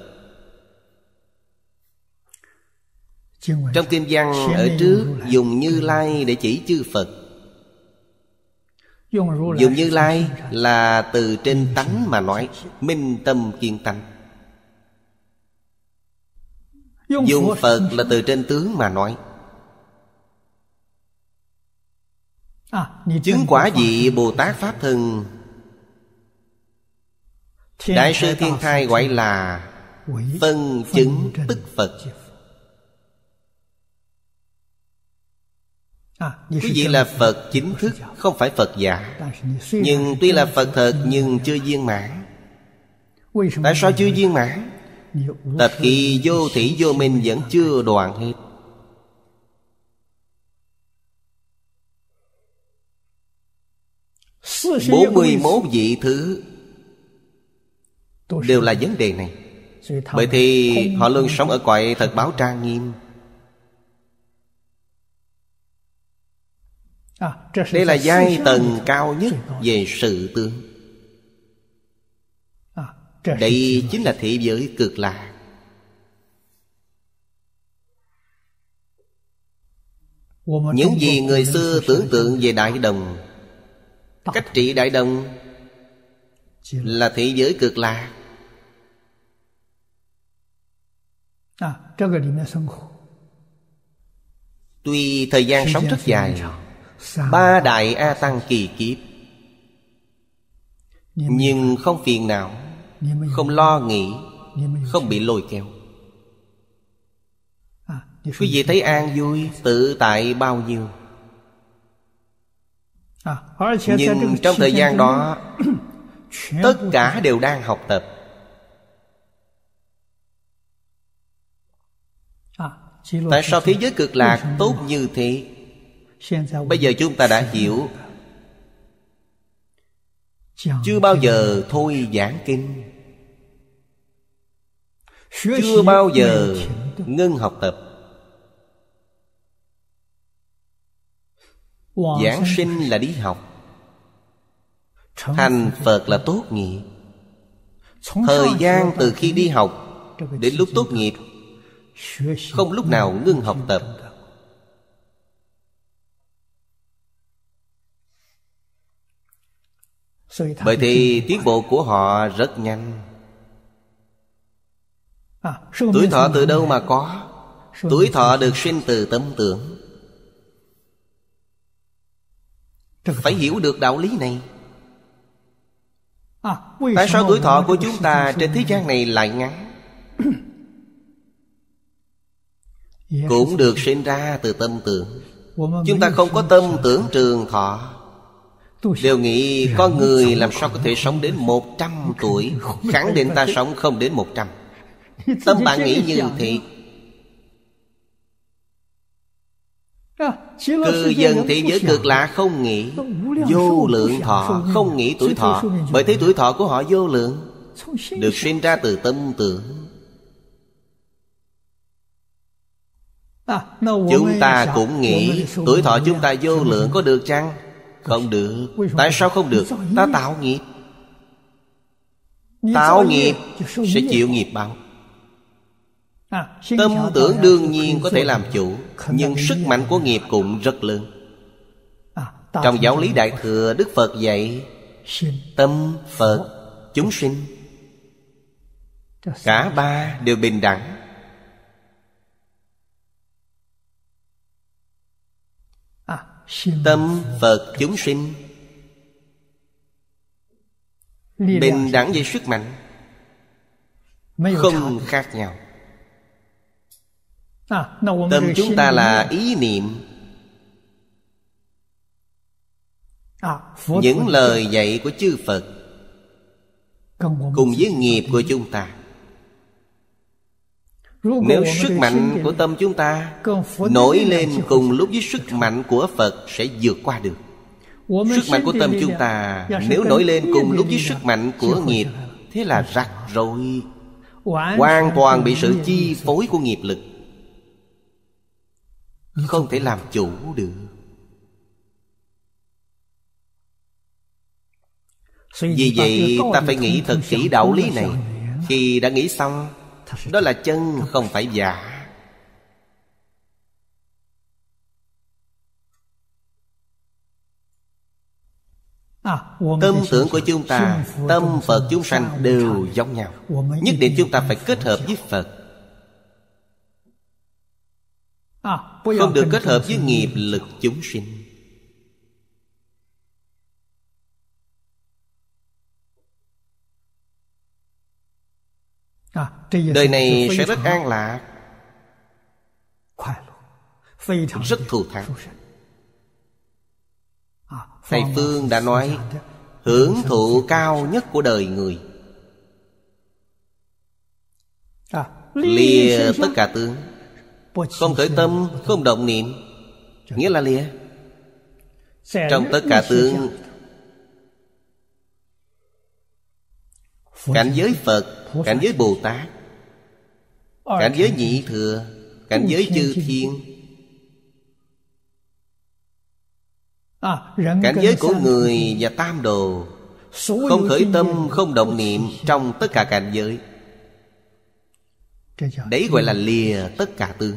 Speaker 1: trong kinh văn ở trước dùng như lai để chỉ chư phật
Speaker 2: dùng như lai
Speaker 1: là từ trên tánh mà nói minh tâm kiên tánh dùng phật là từ trên tướng mà nói
Speaker 2: à, chứng quả vị
Speaker 1: bồ tát pháp thân đại sư thiên thai gọi là
Speaker 2: phân chứng tức phật À, quý
Speaker 1: vị là phật chính thức không phải phật giả nhưng tuy là phật thật nhưng chưa viên mãn tại sao chưa viên mãn tập kỳ vô thủy vô minh vẫn chưa đoạn hết
Speaker 2: bốn mươi mốt
Speaker 1: vị thứ đều là vấn đề này bởi thì họ luôn sống ở quậy thật báo trang nghiêm
Speaker 2: À, đây là giai tầng cao nhất
Speaker 1: về sự tướng
Speaker 2: à, đây
Speaker 1: chính là thế giới cực lạc
Speaker 2: những gì người xưa tưởng
Speaker 1: tượng về đại đồng cách trị đại đồng là thế giới cực lạc à, tuy thời gian sống rất dài ba đại a tăng kỳ kiếp nhưng không phiền não không lo nghĩ không bị lôi kéo à, quý vị thấy an vui tự tại bao nhiêu
Speaker 2: à, nhưng trong thời gian đó tất
Speaker 1: cả đều đang học tập à, tại sao thế giới cực lạc tốt như thế Bây giờ chúng ta đã hiểu Chưa bao giờ thôi giảng kinh Chưa bao giờ ngưng học tập Giảng sinh là đi học Thành Phật là tốt nghiệp Thời gian từ khi đi học Đến lúc tốt nghiệp Không lúc nào ngưng học tập
Speaker 2: Bởi thì tiến bộ
Speaker 1: của họ rất nhanh
Speaker 2: à, Tuổi thọ từ đâu mà có Tuổi thọ được
Speaker 1: sinh từ tâm tưởng Phải hiểu được đạo lý này
Speaker 2: à, Tại sao tuổi
Speaker 1: thọ của chúng ta trên thế gian này lại ngắn Cũng được sinh ra từ tâm tưởng Chúng ta không có tâm tưởng trường thọ Đều nghĩ có người làm sao có thể sống đến 100 tuổi Khẳng định ta sống không đến 100
Speaker 2: Tâm bạn nghĩ như thiệt à, Cư dân thế giới cực lạ
Speaker 1: không nghĩ Vô lượng thọ Không nghĩ tuổi thọ Bởi thế tuổi thọ của họ vô lượng Được sinh ra từ tâm tưởng
Speaker 2: à, Chúng ta dạ, cũng nghĩ dạ Tuổi
Speaker 1: thọ chúng ta vô lượng có được chăng không được Tại sao không được Ta tạo nghiệp
Speaker 2: Tạo nghiệp sẽ chịu nghiệp báo à, Tâm tưởng đương nhiên có thể làm chủ Nhưng sức
Speaker 1: mạnh của nghiệp cũng rất lớn
Speaker 2: à, Trong giáo lý Đại
Speaker 1: Thừa Đức Phật dạy Tâm Phật Chúng sinh Cả ba đều bình đẳng Tâm Phật chúng sinh Bình đẳng về sức mạnh Không khác nhau
Speaker 2: à, Tâm chúng ta là ý niệm à, Những lời
Speaker 1: dạy của chư Phật Cùng với nghiệp của chúng ta
Speaker 2: nếu sức mạnh của
Speaker 1: tâm chúng ta
Speaker 2: nổi lên cùng
Speaker 1: lúc với sức mạnh của phật sẽ vượt qua được
Speaker 2: sức mạnh của tâm chúng ta nếu nổi lên cùng lúc với sức
Speaker 1: mạnh của nghiệp thế là rắc rối
Speaker 2: hoàn toàn bị sự chi
Speaker 1: phối của nghiệp lực không thể làm chủ được vì vậy ta phải nghĩ thật kỹ đạo lý này khi đã nghĩ xong đó là chân không phải giả
Speaker 2: à, Tâm tưởng của chúng ta Tâm
Speaker 1: Phật chúng sanh đều giống nhau Nhất định chúng ta phải kết à, hợp với Phật
Speaker 2: Không được kết hợp với nghiệp
Speaker 1: lực chúng sinh
Speaker 2: À, đời này sẽ rất an lạc
Speaker 1: rất thù thắng à, thầy phương đã nói hưởng thụ cao nhất của đời người
Speaker 2: à, lìa tất cả
Speaker 1: tướng không khởi tâm không động niệm nghĩa là lìa
Speaker 2: trong tất cả tướng
Speaker 1: cảnh giới phật cảnh giới bồ tát
Speaker 2: ờ, cảnh giới nhị
Speaker 1: thừa cảnh giới chư thiên
Speaker 2: à, cảnh giới của người
Speaker 1: và tam đồ không khởi
Speaker 2: tâm không
Speaker 1: động niệm trong tất cả cảnh giới đấy gọi là lìa tất cả tướng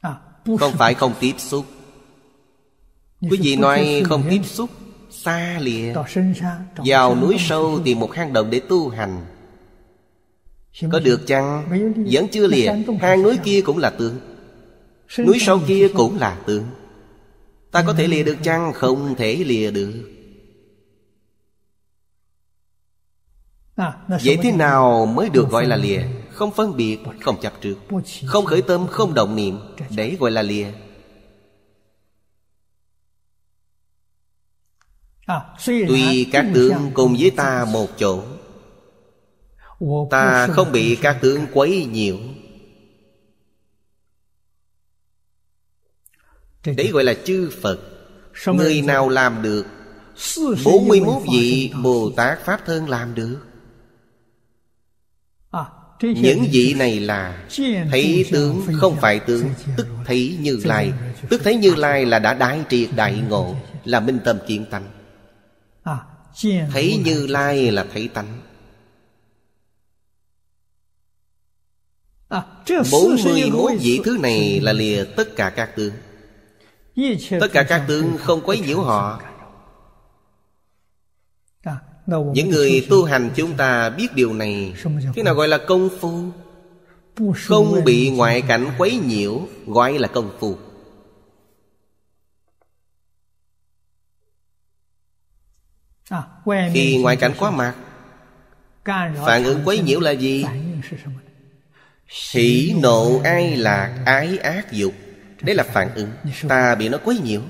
Speaker 1: à, không phải không tiếp xúc quý vị nói không tiếp xúc xa lìa
Speaker 2: vào núi sâu
Speaker 1: tìm một hang động để tu hành có được chăng vẫn chưa lìa hang núi kia cũng là tượng
Speaker 2: núi sâu kia cũng
Speaker 1: là tượng ta có thể lìa được chăng không thể lìa được
Speaker 2: à, vậy thế nào mới được gọi là lìa
Speaker 1: không phân biệt không chấp trước không khởi tâm không động niệm đấy gọi là lìa
Speaker 2: À, Tuy các tướng
Speaker 1: cùng với ta một chỗ
Speaker 2: Ta không bị
Speaker 1: các tướng quấy nhiễu Đấy gọi là chư Phật Người nào làm được
Speaker 2: 41 vị
Speaker 1: Bồ Tát Pháp Thân làm được
Speaker 2: à, Những
Speaker 1: vị này là Thấy tướng không phải tướng Tức thấy Như Lai Tức thấy Như Lai là đã đại triệt đại ngộ Là minh tâm Kiện tánh À, thấy như lai là thấy tánh
Speaker 2: à, bốn mươi mốt vị thứ
Speaker 1: này là lìa tất cả các tướng tất cả các tướng không quấy nhiễu họ
Speaker 2: à, những người
Speaker 1: tu hành chúng ta biết điều này thế nào gọi là công phu
Speaker 2: không bị ngoại
Speaker 1: cảnh quấy nhiễu gọi là công phu
Speaker 2: khi ngoại cảnh quá mặt phản ứng quấy nhiễu là gì
Speaker 1: hỷ nộ ai lạc ái ác dục đấy là phản ứng ta bị nó quấy nhiễu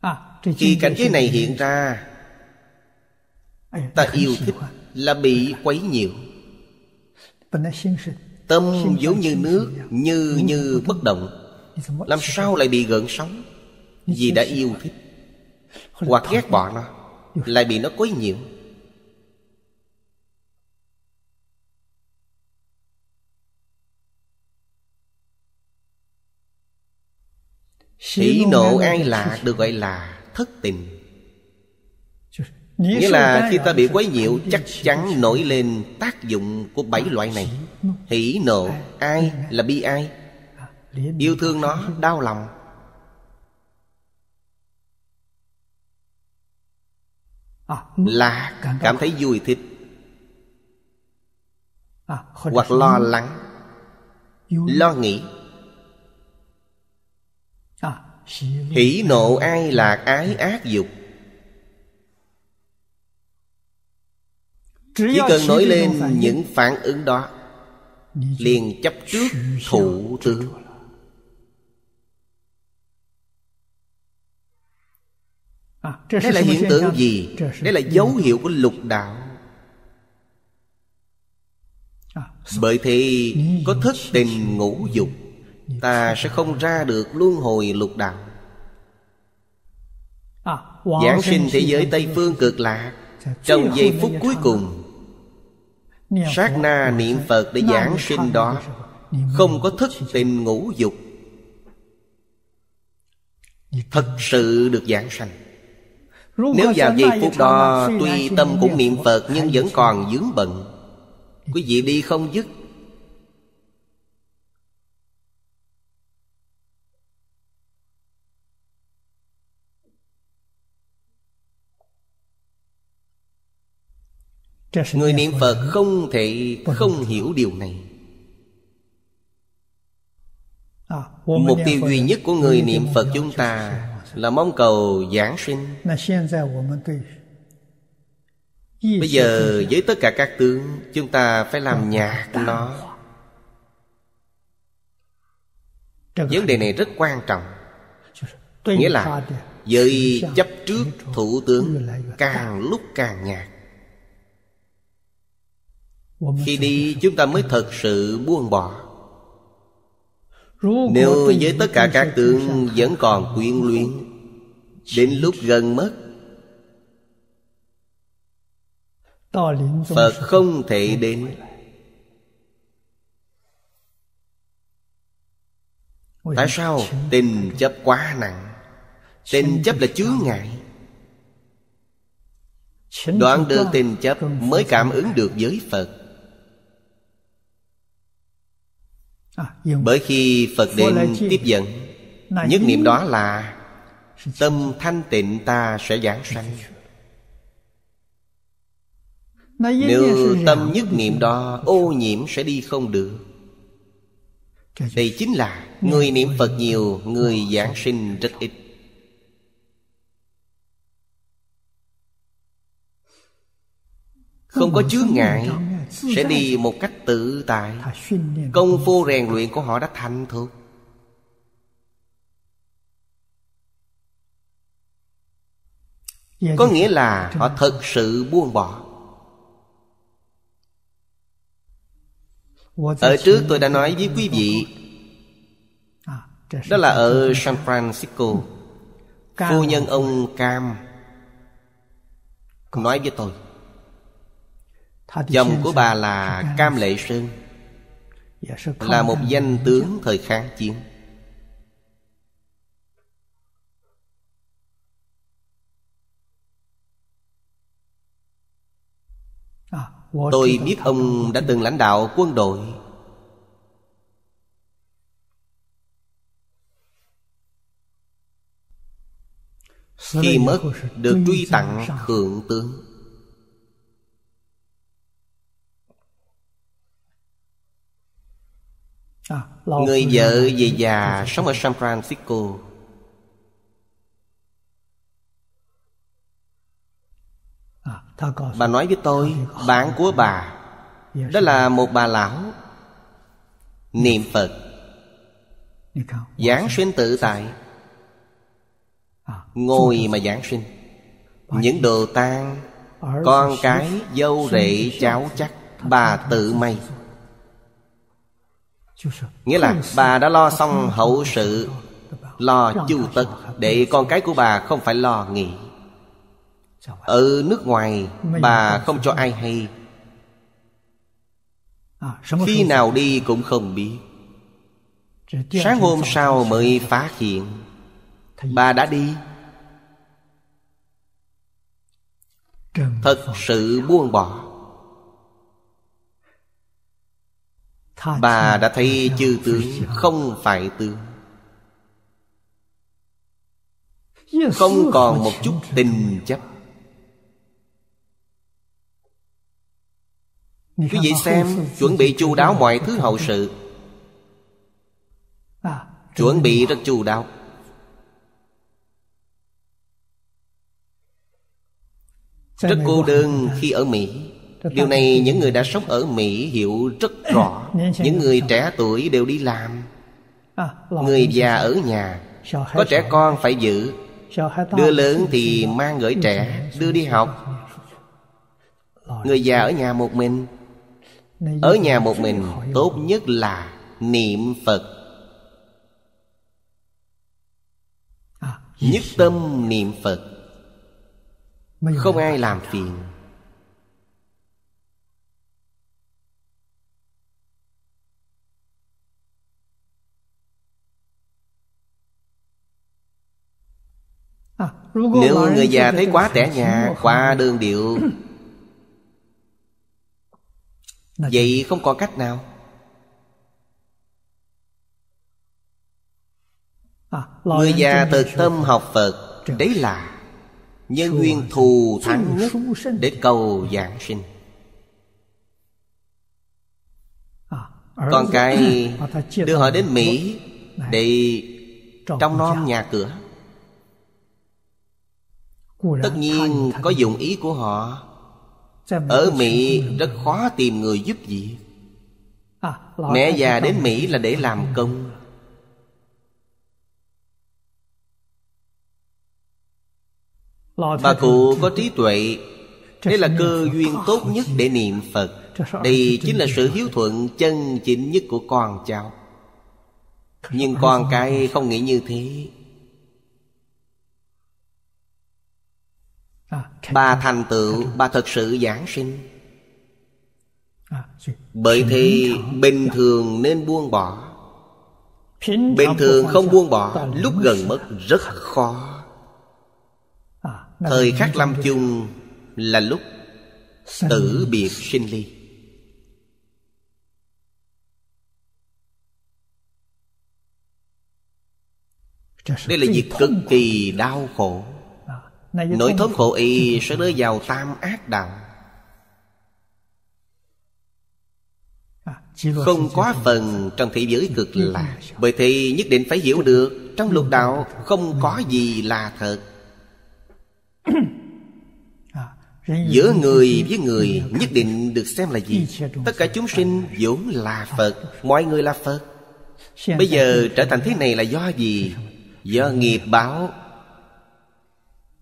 Speaker 2: à, khi cảnh giới này hiện ra ta yêu thích
Speaker 1: là bị quấy nhiễu tâm vốn như nước như như bất động làm sao lại bị gợn sóng vì đã yêu thích hoặc ghét bỏ nó lại bị nó quấy nhiễu Hỷ nộ ai lạ được gọi là thất tình Nghĩa là khi ta bị quấy nhiễu Chắc chắn nổi lên tác dụng của bảy loại này Hỷ nộ ai là bi ai à, Yêu thương nó đau lòng À, là cảm thấy vui thích à, hoặc lo lắng lo nghĩ
Speaker 2: à, hỷ nộ
Speaker 1: ai lạc ái ác dục
Speaker 2: chỉ cần nói lên những
Speaker 1: phản ứng đó liền chấp trước thủ tướng
Speaker 2: Đây là hiện tượng gì? Đây là dấu hiệu của
Speaker 1: lục đạo à, Bởi thì có thức tình ngũ dục Ta sẽ không ra được luân hồi lục đạo
Speaker 2: à, Giảng sinh thế giới Tây Phương
Speaker 1: cực lạc Trong giây phút cuối cùng Sát na niệm Phật để giảng sinh đó Không có thức tình ngũ dục Thật sự được giảng sanh
Speaker 2: nếu vào giây phút đó Tuy tâm cũng niệm
Speaker 1: Phật Nhưng vẫn còn dướng bận Quý vị đi không dứt Người niệm Phật không thể không hiểu điều này
Speaker 2: à, Mục tiêu duy nhất của người niệm
Speaker 1: Phật chúng ta là mong cầu giảng sinh
Speaker 2: bây giờ với
Speaker 1: tất cả các tướng chúng ta phải làm nhạc nó vấn đề này rất quan trọng nghĩa là với chấp trước thủ tướng càng lúc càng nhạt khi đi chúng ta mới thật sự buông bỏ
Speaker 2: nếu với
Speaker 1: tất cả các tướng vẫn còn quyến luyến đến lúc gần mất phật không thể đến tại sao tình chấp quá nặng tình chấp là chứa ngại đoạn được tình chấp mới cảm ứng được giới phật
Speaker 2: à, bởi khi phật đến tiếp dẫn nhất niệm đó
Speaker 1: là tâm thanh tịnh ta sẽ giảng sanh
Speaker 2: nếu tâm nhất niệm
Speaker 1: đó ô nhiễm sẽ đi không được dạ, dạ. Đây chính là người niệm Phật nhiều Người giảng sinh rất ít Không có chướng ngại Sẽ đi một cách tự tại Công phu rèn luyện của họ đã thành thục Dạ, có dạ, nghĩa dạ. là họ thật sự buông bỏ
Speaker 2: ở trước tôi đã nói với quý vị à, đó là ở san
Speaker 1: francisco ừ. phu nhân ông cam nói với tôi
Speaker 2: chồng của bà là
Speaker 1: Cam Lệ Sơn
Speaker 2: Là một danh tướng
Speaker 1: thời kháng chiến
Speaker 3: Tôi biết ông đã
Speaker 1: từng lãnh đạo quân đội Khi mất được truy tặng thượng tướng
Speaker 2: à, Người vợ về
Speaker 1: già sống ở San Francisco Bà nói với tôi Bạn của bà Đó là một bà lão Niệm Phật Giảng sinh tự tại Ngồi mà giảng sinh Những đồ tan
Speaker 2: Con cái dâu rể
Speaker 1: cháu chắc Bà tự may Nghĩa là bà đã lo xong hậu sự Lo chu tất Để con cái của bà không phải lo nghỉ ở nước ngoài bà không cho ai hay
Speaker 2: à, khi nào đi
Speaker 1: cũng không biết
Speaker 2: sáng hôm sau
Speaker 1: mới phát hiện bà đã đi thật sự buông bỏ bà đã thấy chư tướng không phải tướng
Speaker 3: không còn một chút
Speaker 1: tình chấp quý vị dạ. xem chuẩn bị chu đáo mọi thứ hậu sự dạ. chuẩn bị rất chu đáo rất cô đơn khi ở mỹ điều này những người đã sống ở mỹ hiểu rất rõ những người trẻ tuổi đều đi làm
Speaker 2: à, người già
Speaker 1: ở nhà có trẻ con phải giữ đưa lớn thì mang gửi trẻ đưa đi học người già ở nhà một mình ở nhà một mình tốt nhất là niệm phật à, nhất tâm niệm phật không ai làm phiền
Speaker 3: à, nếu người già thấy quá trẻ nhà
Speaker 1: quá đơn điệu vậy không còn cách nào
Speaker 2: à, người già từ tâm
Speaker 1: học phật đấy là nhân duyên thù thắng nhất để cầu giảng sinh à, còn cái đưa họ đến mỹ để trong non nhà cửa
Speaker 2: tất nhiên
Speaker 1: có dụng ý của họ
Speaker 2: ở Mỹ
Speaker 1: rất khó tìm người giúp việc
Speaker 2: à, Mẹ già đến Mỹ là
Speaker 1: để làm công Bà cụ có trí tuệ Đây là cơ duyên tốt nhất để niệm Phật Đây chính là sự hiếu thuận chân chính nhất của con cháu Nhưng con cái không nghĩ như thế bà thành tựu bà thật sự giảng sinh à, bởi thì bình dạ. thường nên buông bỏ Bình thường không buông bỏ Lúc gần mất rất khó à, Thời khắc lâm chung Là lúc Tử biệt sinh ly Đây là việc cực kỳ đau khổ
Speaker 2: Nỗi thống khổ
Speaker 1: y sẽ rơi vào tam ác đạo à, Không quá phần trong thế giới cực lạc Bởi thì nhất định phải hiểu được Trong lục đạo không có gì là thật
Speaker 2: à, Giữa người với người
Speaker 1: nhất định được xem là gì Tất cả chúng sinh vốn là à. Phật Mọi người là Phật Bây giờ trở thành thế này là do gì? Do nghiệp báo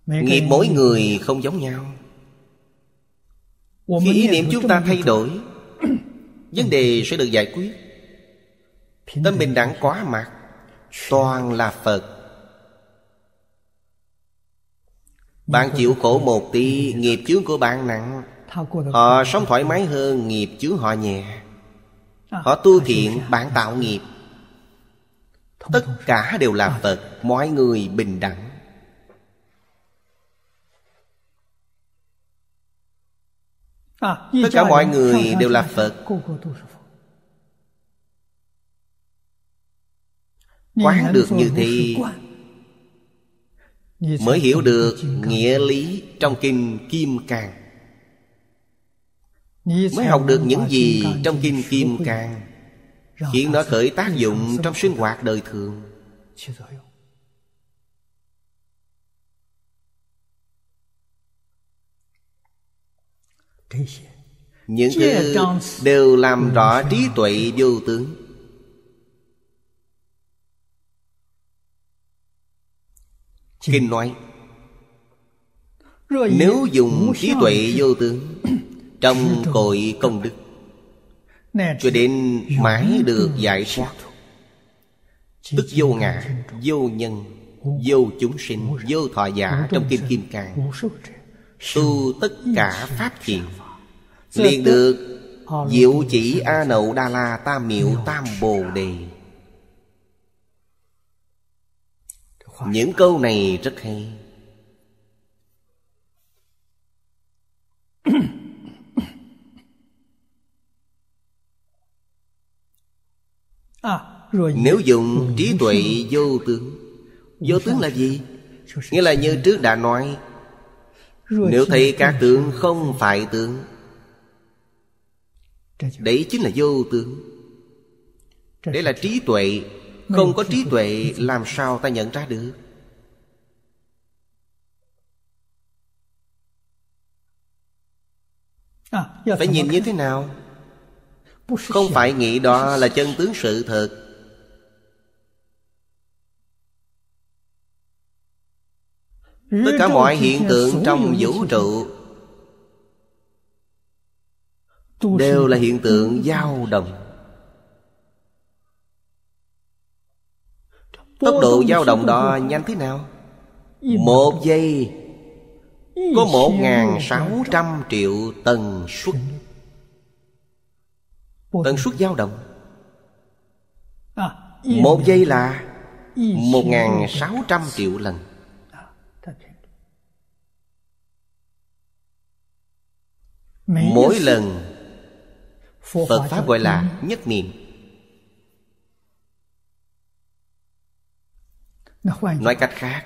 Speaker 2: Nghiệp mỗi người
Speaker 1: không giống nhau
Speaker 2: Khi ý niệm chúng ta thay
Speaker 1: đổi Vấn đề sẽ được giải quyết Tâm bình đẳng quá mặt Toàn là Phật Bạn chịu khổ một tí Nghiệp chướng của bạn nặng Họ sống thoải mái hơn Nghiệp chướng họ nhẹ à, Họ tu à, thiện bạn tạo nghiệp Tất cả đều là à. Phật Mọi người bình đẳng
Speaker 2: À, tất cả mọi người đều là phật quán được như thì mới hiểu được nghĩa
Speaker 1: lý trong kinh kim cang
Speaker 2: mới học được những gì trong kinh kim cang khiến nó khởi tác dụng trong
Speaker 1: sinh hoạt đời thường những thứ đều làm rõ trí tuệ vô tướng kinh nói
Speaker 2: nếu dùng trí tuệ
Speaker 1: vô tướng trong cội công đức cho đến mãi được giải thoát
Speaker 2: tức vô ngã
Speaker 1: vô nhân vô chúng sinh vô thọ giả trong kim kim cang tu tất cả pháp thiện
Speaker 2: liền được diệu
Speaker 1: chỉ a nậu đa la tam miệu tam bồ đề những câu này rất hay
Speaker 2: à, Nếu dùng trí tuệ
Speaker 1: vô tướng Vô tướng là gì? Nghĩa là như trước đã nói
Speaker 3: nếu thấy các
Speaker 1: tướng không phải tướng Đấy chính là vô tướng Đấy là trí tuệ Không có trí tuệ làm sao ta nhận ra được
Speaker 2: à, Phải nhìn như
Speaker 1: thế nào Không phải nghĩ đó là chân tướng sự thật tất cả mọi hiện tượng trong vũ trụ đều là hiện tượng dao động tốc độ dao động đó nhanh thế nào một giây có một ngàn sáu trăm triệu tần suất tần suất dao động
Speaker 2: à, một giây là một ngàn sáu trăm
Speaker 1: triệu lần mỗi lần phật pháp gọi là nhất niệm nói cách khác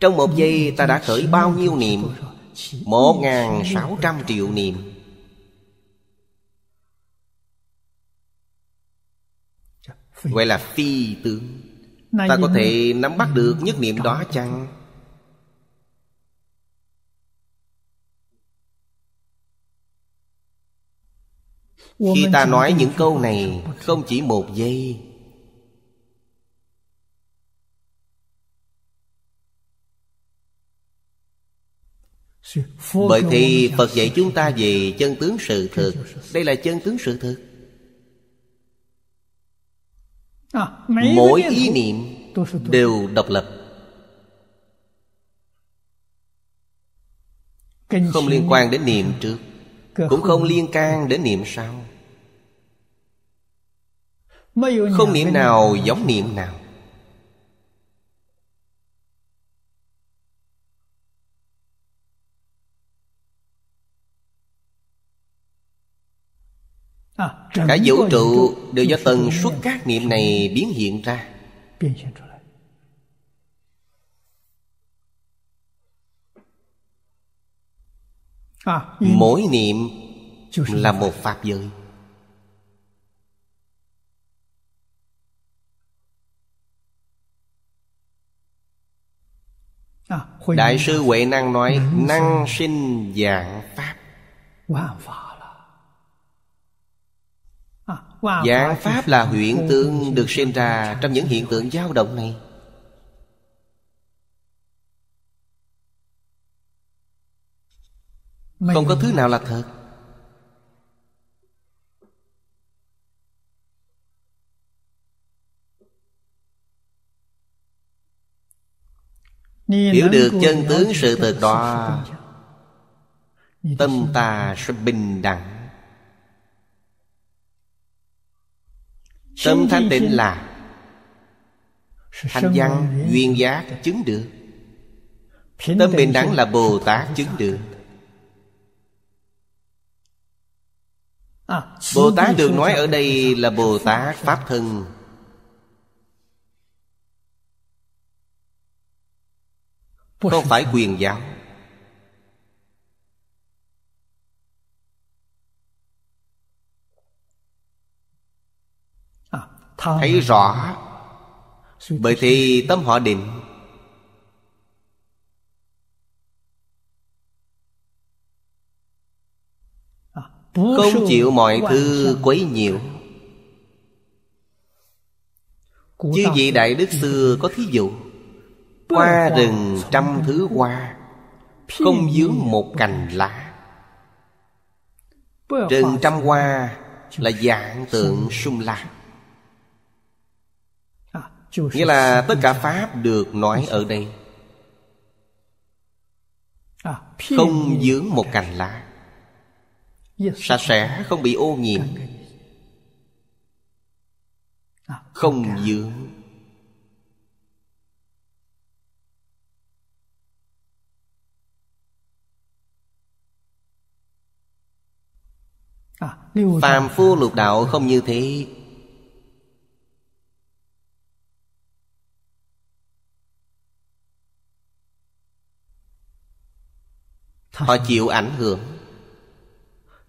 Speaker 1: trong một giây ta đã khởi bao nhiêu niệm một ngàn sáu trăm triệu niệm gọi là phi tướng ta có thể nắm bắt được nhất niệm đó chăng Khi ta nói những câu này Không chỉ một giây
Speaker 2: Bởi thì Phật dạy chúng
Speaker 1: ta về chân tướng sự thực Đây là chân tướng sự thực
Speaker 2: à, Mỗi ý niệm đều độc lập Không liên quan
Speaker 1: đến niệm trước
Speaker 2: cũng không liên
Speaker 1: can đến niệm sau
Speaker 2: Không niệm nào giống niệm nào à, Cả vũ trụ đều do tần suất các niệm này biến hiện ra À, ừ.
Speaker 1: mỗi niệm là một pháp giới
Speaker 2: à, đại sư huệ năng nói ừ, năng sinh dạng pháp dạng à, pháp là hiện tương được
Speaker 1: sinh ra trong những hiện tượng dao động này Không có thứ nào là thật
Speaker 2: Hiểu được chân tướng sự thật đó
Speaker 1: Tâm ta sẽ bình đẳng Tâm thanh tịnh là Hành văn, duyên giác chứng được Tâm bình đẳng là Bồ Tát chứng được
Speaker 2: À, Bồ Tát được nói ở
Speaker 1: đây là Bồ Tát Pháp Thân Không phải quyền giáo à, Thấy rõ Bởi thì tâm họ định
Speaker 2: Không chịu mọi thứ quấy nhiễu Chư vị đại
Speaker 1: đức xưa có thí dụ Hoa rừng trăm thứ hoa Không dướng một cành lá
Speaker 2: Rừng trăm
Speaker 1: hoa là dạng tượng sung la
Speaker 2: à, Nghĩa là
Speaker 1: tất cả Pháp được nói ở đây
Speaker 2: à, Không dướng
Speaker 1: một cành lá sạch sẽ không bị ô nhiễm à, không dưỡng à, phàm phu lục đạo không như thế họ chịu ảnh hưởng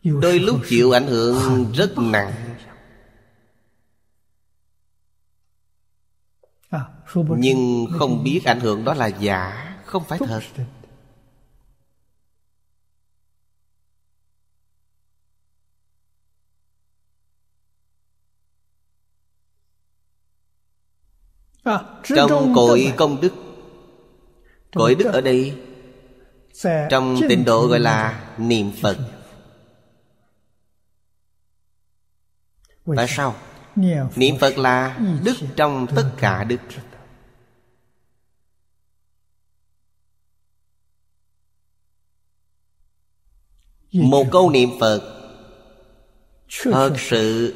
Speaker 1: Đôi lúc chịu ảnh hưởng rất nặng
Speaker 2: à, Nhưng không biết ảnh hưởng đó là giả Không phải thật à, Trong cội
Speaker 1: công đức Cội đức ở đây
Speaker 2: Trong tịnh độ gọi
Speaker 1: là niệm Phật tại sao niệm phật là đức trong tất cả đức một câu niệm phật thật sự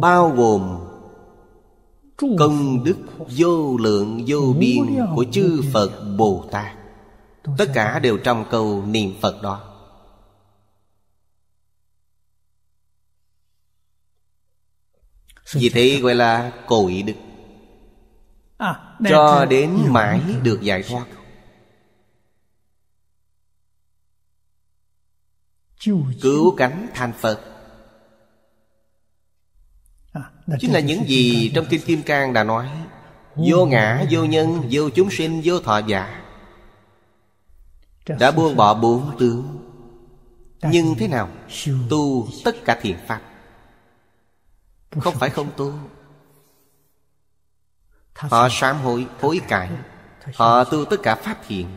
Speaker 1: bao gồm công đức vô lượng vô biên của chư phật bồ tát tất cả đều trong câu niệm phật đó Vì thế gọi là cội đức
Speaker 2: à, Cho đến mãi được
Speaker 1: giải thoát Cứu cánh thành Phật
Speaker 2: à, Chính là những gì
Speaker 1: trong Kinh Kim Cang đã nói Vô ngã, vô nhân, vô chúng sinh, vô thọ giả Đã buông bỏ bốn tướng Nhưng thế nào? Tu tất cả thiện pháp không phải không tu Họ sám hối, hối cải Họ tu tất cả pháp hiện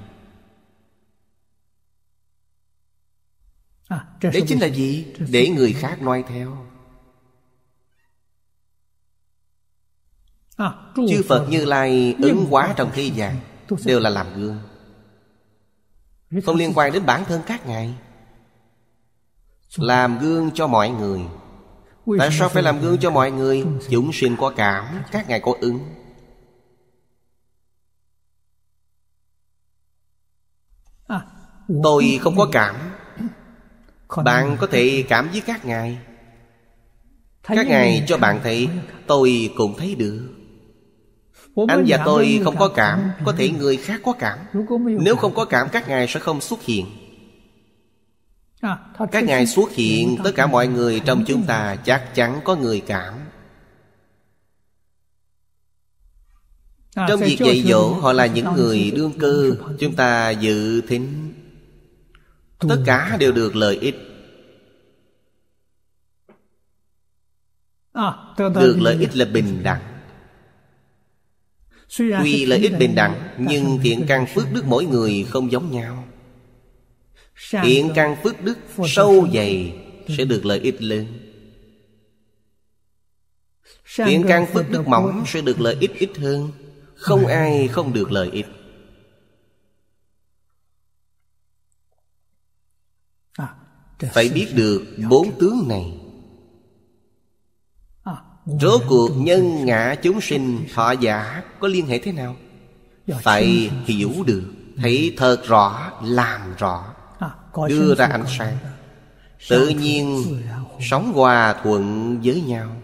Speaker 2: à, Đấy chính là gì? Để người khác
Speaker 1: noi theo
Speaker 2: à, Chư Phật Như
Speaker 1: Lai ứng hóa trong thế gian Đều là làm gương Không liên quan đến bản thân các ngài Làm gương cho mọi người Tại sao phải làm gương cho mọi người Dũng xuyên có cảm Các ngài có ứng
Speaker 2: Tôi không có cảm
Speaker 1: Bạn có thể cảm với các ngài
Speaker 2: Các ngài cho
Speaker 1: bạn thấy Tôi cũng thấy được
Speaker 2: Anh và tôi không có
Speaker 1: cảm Có thể người khác có cảm Nếu không có cảm các ngài sẽ không xuất hiện
Speaker 2: Ờ, các ngài
Speaker 1: xuất hiện tất cả mọi người trong chúng ta chắc chắn có người cảm à, trong việc dạy dỗ họ là những người đương cư chúng ta dự thính tất cả đều được lợi ích
Speaker 2: à, được lợi ích
Speaker 1: là bình đẳng
Speaker 2: tuy lợi ích bình đẳng nhưng
Speaker 1: thiện căn phước đức mỗi người không giống nhau Hiện căn phước đức sâu dày ừ. Sẽ được lợi ích lớn
Speaker 2: Hiện căn phước đức mỏng
Speaker 1: sẽ được lợi ích ít hơn Không vâng. ai không được lợi ích
Speaker 2: à, Phải biết
Speaker 1: được bốn tướng này
Speaker 2: à, Rốt cuộc nhân
Speaker 1: ngã chúng sinh thọ giả có liên hệ thế nào? Phải hiểu được Thấy ừ. thật rõ, làm rõ
Speaker 2: đưa ra ánh sáng
Speaker 1: tự nhiên sống hòa thuận với nhau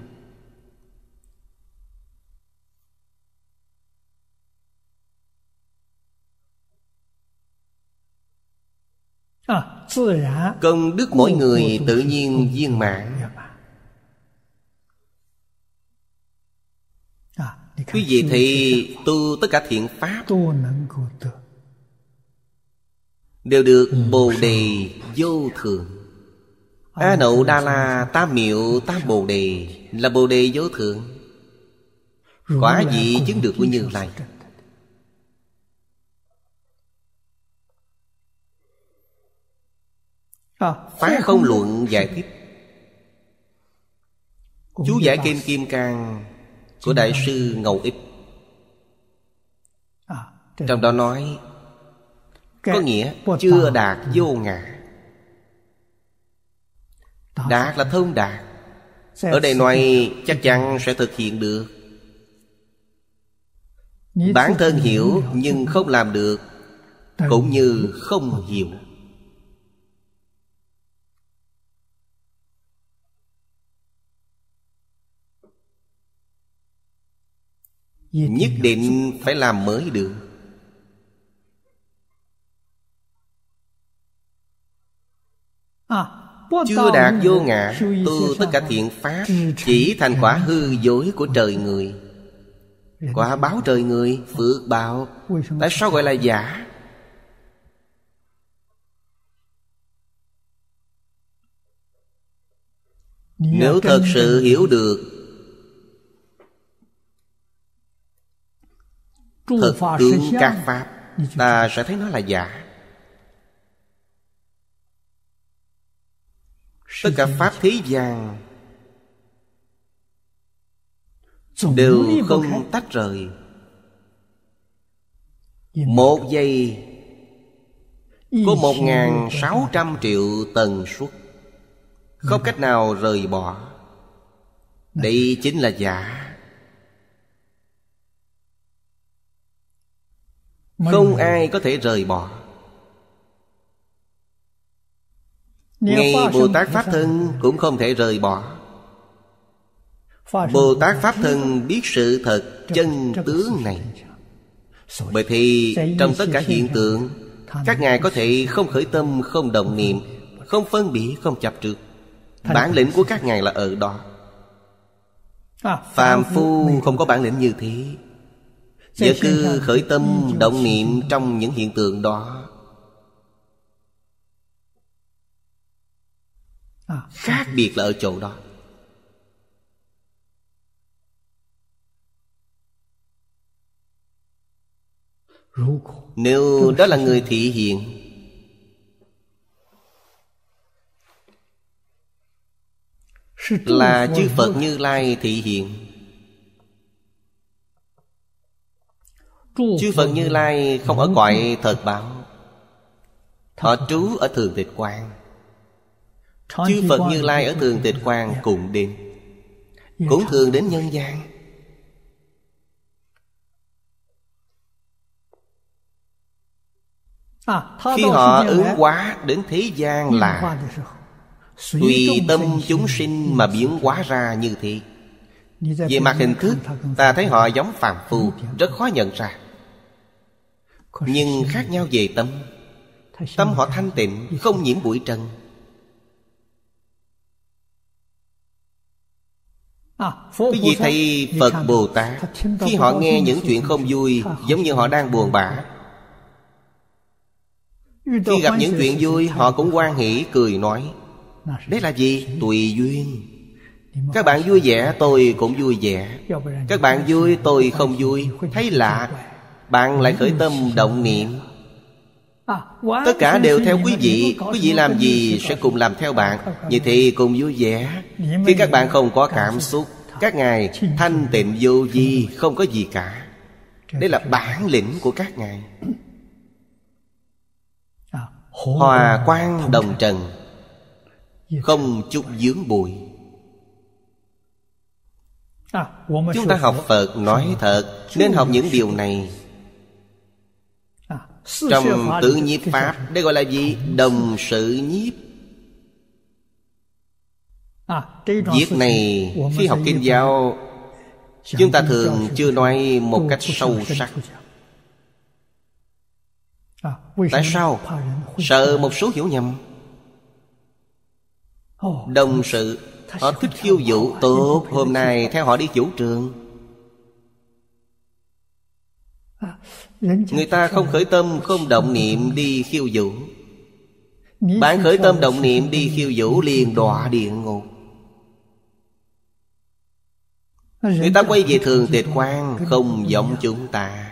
Speaker 2: à, công đức mỗi người tự nhiên viên mãn
Speaker 1: à, quý vị thì tu tất cả thiện pháp đều được ừ. bồ đề vô thường ờ, a nậu đa la tam miệu tam bồ đề là bồ đề vô thượng quả gì chứng được của như lai phá không luận giải thích chú giải kim kim cang của đại sư ngầu ích à, trong đó nói có nghĩa chưa đạt vô ngã Đạt là thông đạt
Speaker 2: Ở đây nói
Speaker 1: chắc chắn sẽ thực hiện được
Speaker 2: Bản thân hiểu
Speaker 1: nhưng không làm được Cũng như không hiểu Nhất định phải làm mới được
Speaker 2: À, Chưa đạt vô ngã Tu tất cả
Speaker 1: thiện pháp Chỉ thành quả hư dối của trời người Quả báo trời người Phước báo Tại sao gọi là giả
Speaker 2: Nếu thật sự
Speaker 1: hiểu được
Speaker 2: Thật tướng các
Speaker 1: pháp Ta sẽ thấy nó là giả tất cả pháp thế gian đều không tách rời một giây
Speaker 2: có một ngàn sáu
Speaker 1: trăm triệu tần suất không cách nào rời bỏ đây chính là giả không ai có thể rời bỏ ngay bồ tát pháp thân cũng không thể rời bỏ bồ tát pháp thân biết sự thật chân tướng này bởi thì trong tất cả hiện tượng các ngài có thể không khởi tâm không động niệm không phân biệt không chập trước bản lĩnh của các ngài là ở đó à, phàm phu không có bản lĩnh như thế giờ cứ khởi tâm động niệm trong những hiện tượng đó À, khác biệt là ở chỗ đó nếu đó là người thị hiện
Speaker 2: là chư phật như lai thị hiện chư phật như
Speaker 1: lai không ở cõi thật báo họ trú ở thường tịch quang
Speaker 2: Chư Phật Như Lai ở Thường Tịch
Speaker 1: Quang cũng đến Cũng dạ. thường đến nhân gian à, Khi họ ứng quá đến thế gian là Tùy tâm chúng sinh mà biến hóa ra như thế
Speaker 2: Về mặt hình thức
Speaker 1: Ta thấy họ giống phàm phu Rất khó nhận ra Nhưng khác nhau về tâm Tâm họ thanh tịnh Không nhiễm bụi trần
Speaker 2: À, quý vị thấy phật bồ tát
Speaker 1: khi họ nghe những chuyện không vui giống như họ đang buồn bã
Speaker 2: khi gặp những chuyện vui họ
Speaker 1: cũng quan hỷ cười nói đấy là gì tùy duyên các bạn vui vẻ tôi cũng vui vẻ các bạn vui tôi không vui thấy lạ bạn lại khởi tâm động niệm
Speaker 2: À, Tất cả đều theo quý
Speaker 1: vị Quý vị làm gì sẽ cùng làm theo bạn Vậy thì cùng vui vẻ Khi các bạn không có cảm xúc Các ngài thanh tịnh vô di Không có gì cả Đây là bản lĩnh của các ngài à, Hòa quang đồng trần Không chút dướng bụi
Speaker 2: à, Chúng ta học
Speaker 1: Phật nói thật Nên học những điều này
Speaker 2: trong tự nhiếp Pháp
Speaker 1: Đây gọi là gì? Đồng sự nhiếp
Speaker 2: Việc à, này khi học kinh giáo
Speaker 1: Chúng ta thường chưa nói một cách sâu sắc
Speaker 2: à, Tại sao? Sợ một
Speaker 1: số hiểu nhầm Đồng sự Họ thích khiêu dụ Tốt hôm nay theo họ đi chủ trường
Speaker 2: à, Người ta không
Speaker 1: khởi tâm không động niệm đi khiêu vũ
Speaker 2: Bạn khởi tâm động
Speaker 1: niệm đi khiêu vũ liền đọa địa ngục Người ta quay về thường tịch quan Không giống chúng ta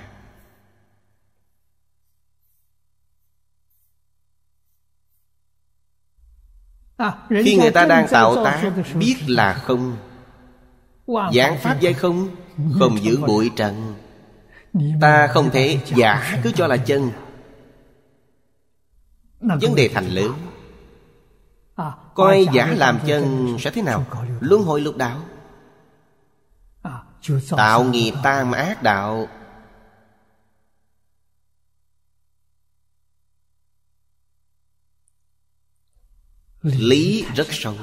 Speaker 2: à, Khi người ta đang tạo tác Biết
Speaker 1: là không Giảng pháp hay không Không giữ bụi trần ta không thể giả cứ cho là chân vấn đề thành lớn
Speaker 2: à, coi giả làm
Speaker 1: chân sẽ thế nào luân hồi lục đạo
Speaker 2: à, tạo nghiệp
Speaker 1: tam ác đạo lý rất sâu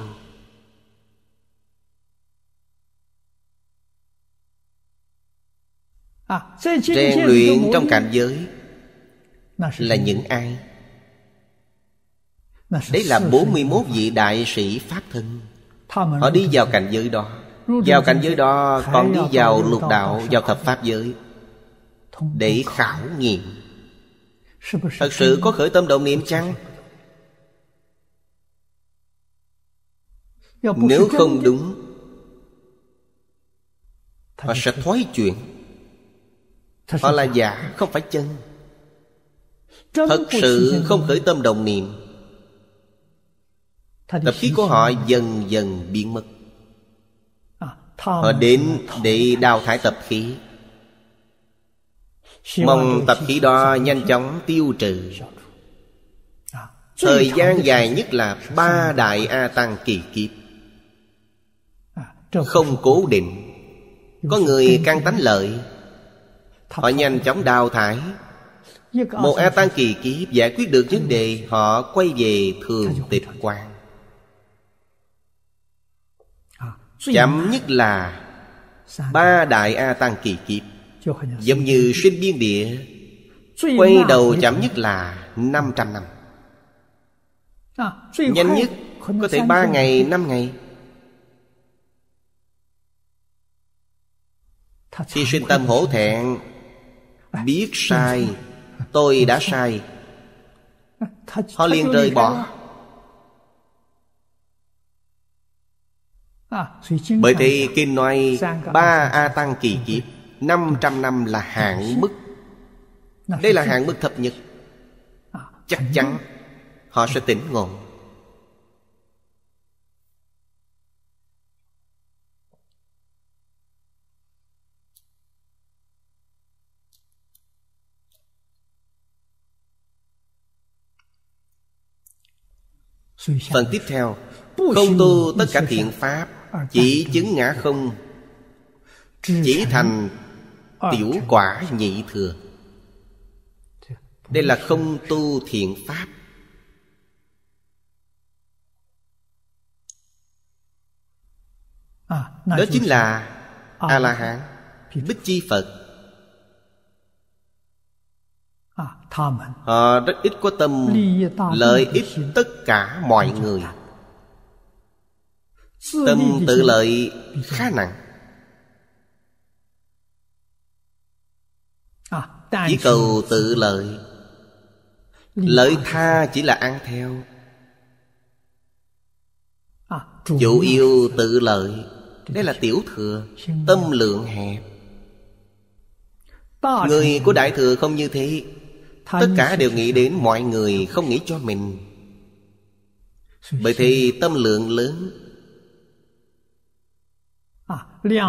Speaker 2: rèn à, luyện trong cảnh giới là những ai đấy là 41
Speaker 1: vị đại sĩ pháp thân họ đi vào cảnh giới đó vào cảnh giới đó còn đi vào lục đạo vào thập pháp giới để khảo nghiệm thật sự có khởi tâm động niệm chăng nếu không đúng họ sẽ thoái chuyện Họ là giả không phải chân Thật sự không khởi tâm đồng niệm Tập khí của họ dần dần biến mất
Speaker 2: à, Họ đến
Speaker 1: để đào thải tập khí
Speaker 2: Mong tập khí
Speaker 1: đó nhanh chóng tiêu trừ à, Thời gian dài nhất là ba đại A Tăng kỳ kiếp à, Không cố định Có người can tánh lợi họ nhanh chóng đào thải một a tăng kỳ kiếp giải quyết được vấn đề họ quay về thường tịch quan chậm nhất là ba đại a tăng kỳ kiếp giống như sinh biên địa quay đầu chậm nhất là 500 năm
Speaker 2: nhanh nhất có thể ba ngày năm
Speaker 1: ngày khi sinh tâm hổ thẹn biết sai tôi đã sai họ liền rời bỏ
Speaker 2: bởi thế kinh nói ba
Speaker 1: a tăng kỳ kiếp năm trăm năm là hạn mức đây là hạn mức thập nhất, chắc chắn họ sẽ tỉnh ngộ Phần tiếp theo Không tu tất cả thiện pháp Chỉ chứng ngã không Chỉ thành tiểu quả nhị thừa Đây là không tu thiện pháp Đó chính là A-la-hán Bích Chi Phật À, Họ ờ, rất ít có tâm lợi ích tất cả mọi người Tâm tự lợi khá nặng
Speaker 2: à, Chỉ cầu tự lợi Lợi
Speaker 1: tha chỉ là ăn theo à, Chủ yêu tự lợi Đây là tiểu thừa Tâm lượng hẹp
Speaker 2: Người của đại
Speaker 1: thừa không như thế Tất cả đều nghĩ đến mọi người không nghĩ cho mình Bởi thì tâm lượng lớn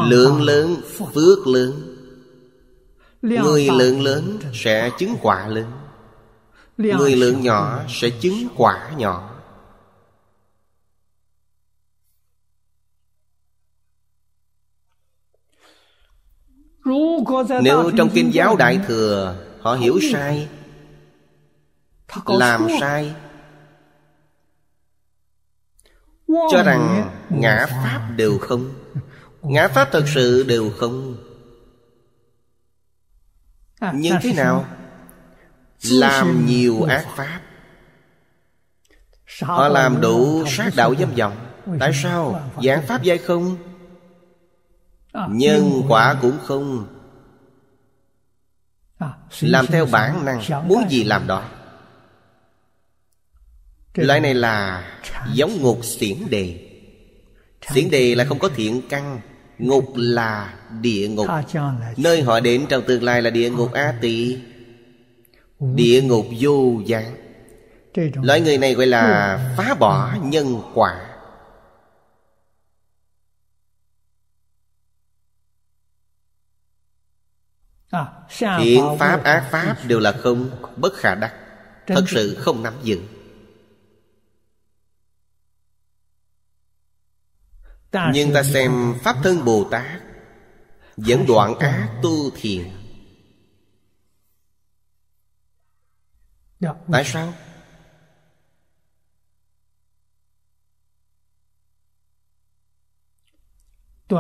Speaker 1: Lượng lớn phước lớn
Speaker 2: Người lượng lớn
Speaker 1: sẽ chứng quả lớn
Speaker 2: Người lượng
Speaker 1: nhỏ sẽ chứng quả nhỏ
Speaker 2: Nếu trong kinh giáo
Speaker 1: Đại Thừa Họ hiểu sai làm sai
Speaker 2: cho rằng ngã
Speaker 1: pháp đều không ngã pháp thật sự đều không à, nhưng thế nào làm nhiều ác pháp
Speaker 2: họ làm đủ sát đạo dâm vọng tại sao
Speaker 1: giảng pháp dạy không
Speaker 2: à, nhân
Speaker 1: quả cũng không à, làm theo bản năng muốn gì làm đó Loại này là giống ngục xiển đề Xiển đề là không có thiện căn Ngục là địa ngục Nơi họ đến trong tương lai là địa ngục A Tỳ Địa ngục vô gián Loại người này gọi là phá bỏ nhân quả
Speaker 2: à, Thiện pháp
Speaker 1: ác pháp đều là không bất khả đắc Thật sự không nắm giữ nhưng ta xem pháp thân bồ tát vẫn đoạn ác tu thiền dạ, tại sao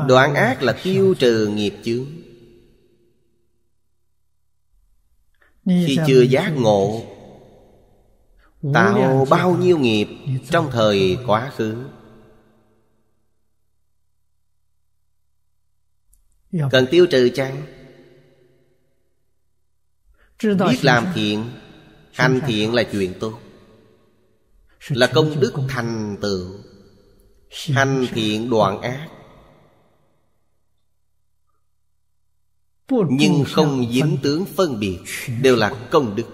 Speaker 1: đoạn ác là tiêu trừ nghiệp chướng
Speaker 2: khi chưa giác ngộ tạo bao
Speaker 1: nhiêu nghiệp trong thời quá khứ Dạ. cần tiêu trừ chăng
Speaker 2: biết làm
Speaker 1: thiện hành thiện là chuyện tốt là công đức thành tựu hành thiện đoạn ác
Speaker 2: nhưng không
Speaker 1: dính tướng phân biệt đều là công đức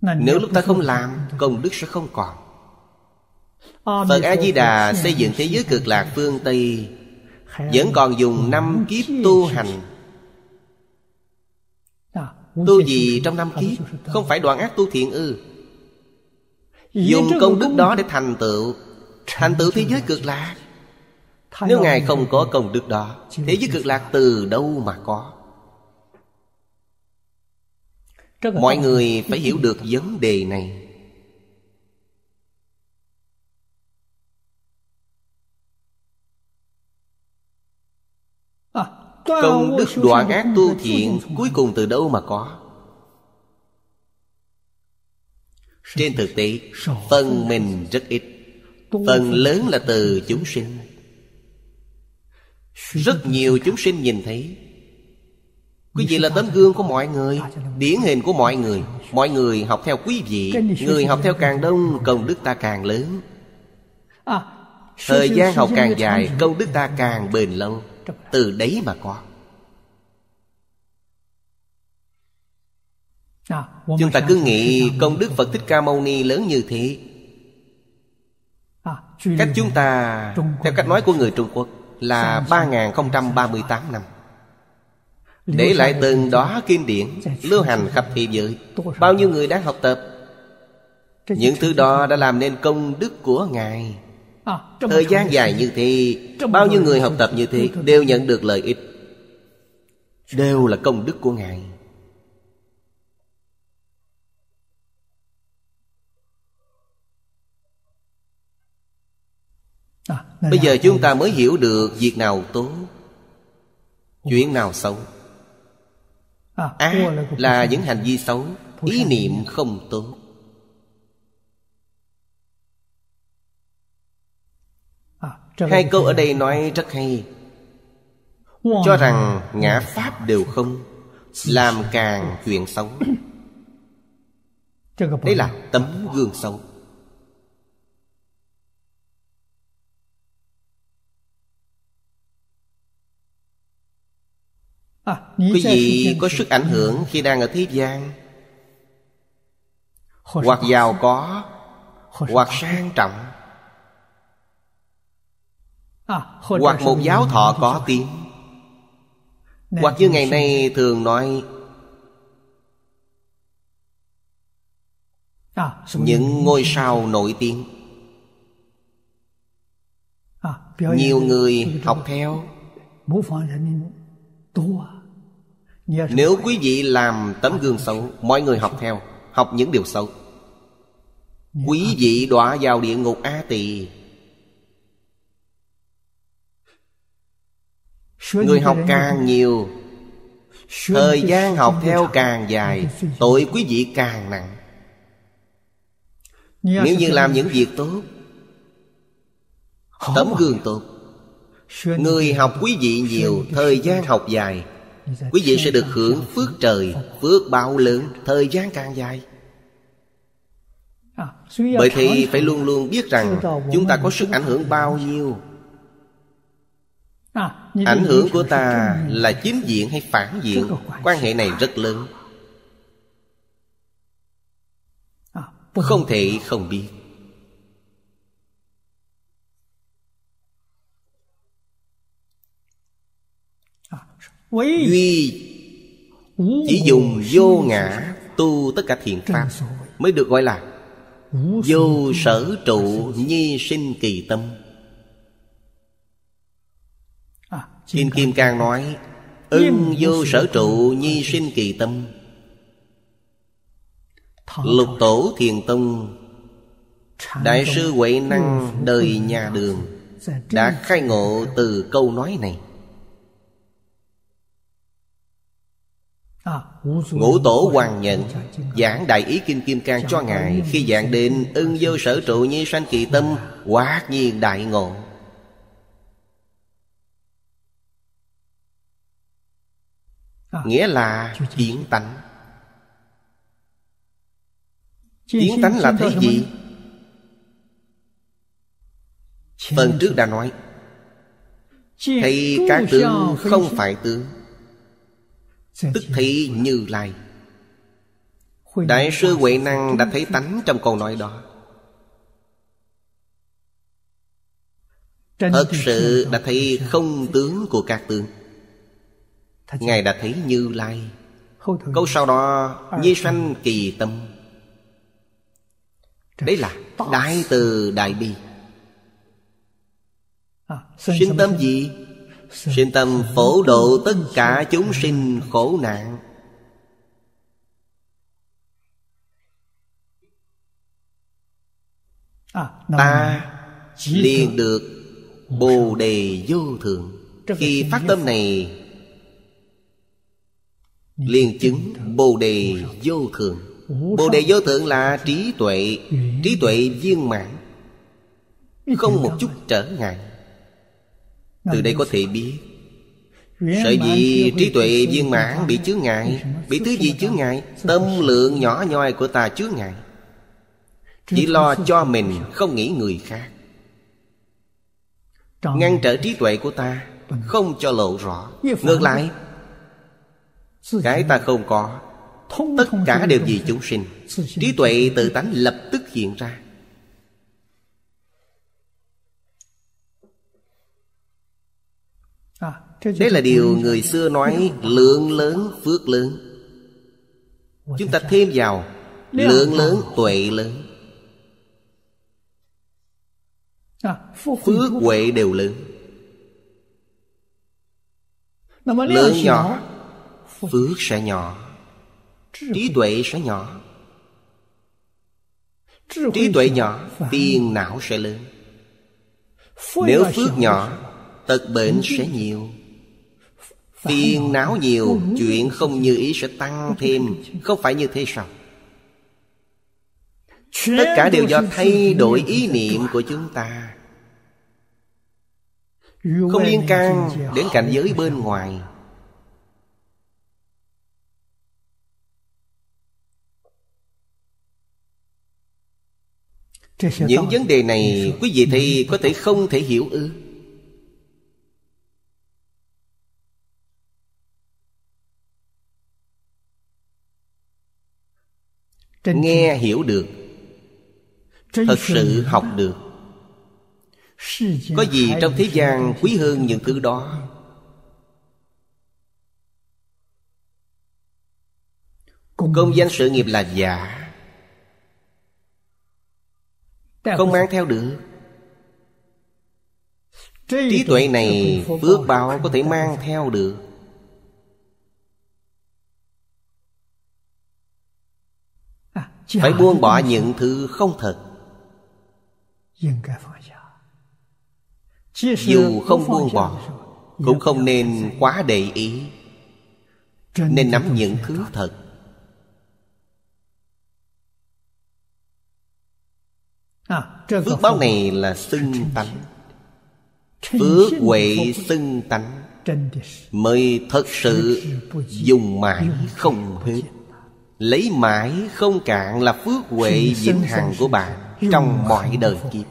Speaker 2: nếu lúc ta không làm
Speaker 1: công đức sẽ không còn
Speaker 2: phật a di đà
Speaker 1: dạ, dạ, xây dựng thế giới cực lạc phương tây vẫn còn dùng năm kiếp tu hành Tu gì trong năm kiếp Không phải đoạn ác tu thiện ư Dùng công đức đó để thành tựu Thành tựu thế giới cực lạc Nếu Ngài không có công đức đó Thế giới cực lạc từ đâu mà có
Speaker 2: Mọi người phải hiểu
Speaker 1: được vấn đề này
Speaker 2: Công đức đoạn ác tu thiện Cuối cùng
Speaker 1: từ đâu mà có Trên thực tế Phần mình rất ít Phần lớn là từ chúng sinh Rất nhiều chúng sinh nhìn thấy Quý vị là tấm gương của mọi người Điển hình của mọi người Mọi người học theo quý vị Người học theo càng đông Công đức ta càng lớn
Speaker 2: à, Thời gian học càng dài
Speaker 1: Công đức ta càng bền lâu từ đấy mà có
Speaker 2: à, chúng ta cứ nghĩ công đức phật thích
Speaker 1: ca mâu ni lớn như thế
Speaker 2: à, cách chúng
Speaker 1: ta theo cách nói của người trung quốc là ba ba mươi tám năm Để lại từng đó kim điển Lưu hành khắp thế giới Bao nhiêu người đã học tập Những thứ đó đã làm nên công đức của Ngài
Speaker 2: Ờ, thời gian dài
Speaker 1: như thế Bao nhiêu người học tập như thế Đều nhận được lợi ích Đều là công đức của Ngài ờ, Bây giờ chúng ta mới hiểu được Việc nào tốt Chuyện nào xấu
Speaker 2: à, là những
Speaker 1: hành vi xấu Ý niệm không tốt hai câu ở đây nói rất hay
Speaker 2: cho rằng ngã
Speaker 1: pháp đều không làm càng chuyện xấu đây là tấm gương xấu
Speaker 2: à, quý vị có sức ảnh hưởng
Speaker 1: khi đang ở thế gian hoặc giàu có hoặc sang trọng
Speaker 2: À, hoặc một giáo thọ có tiếng hoặc như ngày nay
Speaker 1: thường nói
Speaker 2: à, những ngôi
Speaker 1: sao nổi tiếng
Speaker 2: à, nhiều người học theo nếu
Speaker 1: quý vị làm tấm gương xấu mọi người học theo học những điều xấu quý vị đọa vào địa ngục a tỳ
Speaker 2: Người học càng
Speaker 1: nhiều Thời gian học theo càng dài Tội quý vị càng nặng
Speaker 2: Nếu như làm những việc
Speaker 1: tốt Tấm gương tốt Người học quý vị nhiều Thời gian học dài dạ, Quý vị sẽ được hưởng phước trời dạ. Phước bao lớn Thời gian càng dài
Speaker 2: à, Bởi thì phải luôn
Speaker 1: luôn biết rằng Chúng ta có sức ảnh hưởng bao nhiêu
Speaker 2: À, ảnh hưởng của ta là chính diện hay phản diện quan hệ
Speaker 1: này rất lớn à, vâng. không thể không biết
Speaker 2: à, duy chỉ dùng vô
Speaker 1: ngã tu tất cả thiện pháp mới được gọi là vô sở trụ nhi sinh kỳ tâm
Speaker 2: Kim Kim Cang nói Ưng vô sở trụ nhi
Speaker 1: sinh kỳ tâm Lục tổ thiền tông Đại sư Huệ Năng đời nhà đường Đã khai ngộ từ câu nói này
Speaker 2: à, Ngũ tổ hoàng nhận Giảng
Speaker 1: đại ý Kinh kim cang cho ngài Khi dạng đến ưng vô sở trụ như sanh kỳ tâm dạ. Quá nhiên đại ngộ À. nghĩa là kiến tánh kiến tánh là thấy gì phần trước đã nói
Speaker 2: thấy các tướng không
Speaker 1: phải tướng tức thị như lai đại sư huệ năng đã thấy tánh trong câu nói đó thật sự đã thấy không tướng của các tướng Ngài đã thấy Như Lai Câu sau đó Nhi sanh kỳ tâm Đấy là Đại từ Đại Bi à, Sinh tâm gì? Sinh tâm phổ độ tất cả chúng sinh khổ nạn
Speaker 2: à, Ta liền được
Speaker 1: Bồ Đề Vô Thượng Khi phát tâm này Liên chứng Bồ Đề Vô Thượng
Speaker 2: Bồ Đề Vô Thượng
Speaker 1: là trí tuệ Trí tuệ viên mãn Không một chút trở ngại Từ đây có thể biết Sợ gì trí tuệ viên mãn bị chướng ngại Bị thứ gì chướng ngại Tâm lượng nhỏ nhoi của ta chướng ngại Chỉ lo cho mình không nghĩ người khác Ngăn trở trí tuệ của ta Không cho lộ rõ Ngược lại cái ta không có Tất cả đều vì chúng sinh Trí tuệ tự tánh lập tức hiện ra
Speaker 2: à, đây là điều người xưa nói
Speaker 1: Lượng lớn phước lớn Chúng ta thêm vào
Speaker 2: Lượng à. lớn
Speaker 1: tuệ lớn
Speaker 2: à, Phước huệ đều lớn Lớn nhỏ
Speaker 1: phước sẽ nhỏ trí tuệ sẽ nhỏ trí tuệ nhỏ phiền não sẽ lớn nếu phước nhỏ tật bệnh sẽ nhiều phiền não nhiều chuyện không như ý sẽ tăng thêm không phải như thế sao tất cả đều do thay đổi ý niệm của chúng ta
Speaker 2: không liên can đến cảnh giới bên ngoài những
Speaker 1: vấn đề này quý vị thì có thể không thể hiểu ư nghe hiểu được
Speaker 2: thật sự học được có gì trong thế gian quý hơn
Speaker 1: những thứ đó công danh sự nghiệp là giả không mang theo được Trí tuệ này phước báo có thể mang theo được à, Phải buông bỏ những thứ không thật Dù không buông bỏ Cũng không nên quá để ý Nên nắm những thứ thật
Speaker 2: À, phước báo này
Speaker 1: là xưng tánh
Speaker 2: Phước huệ
Speaker 1: xưng tánh Mới thật sự dùng mãi không hết Lấy mãi không cạn là phước huệ vĩnh hằng của bạn Trong mọi đời kiếp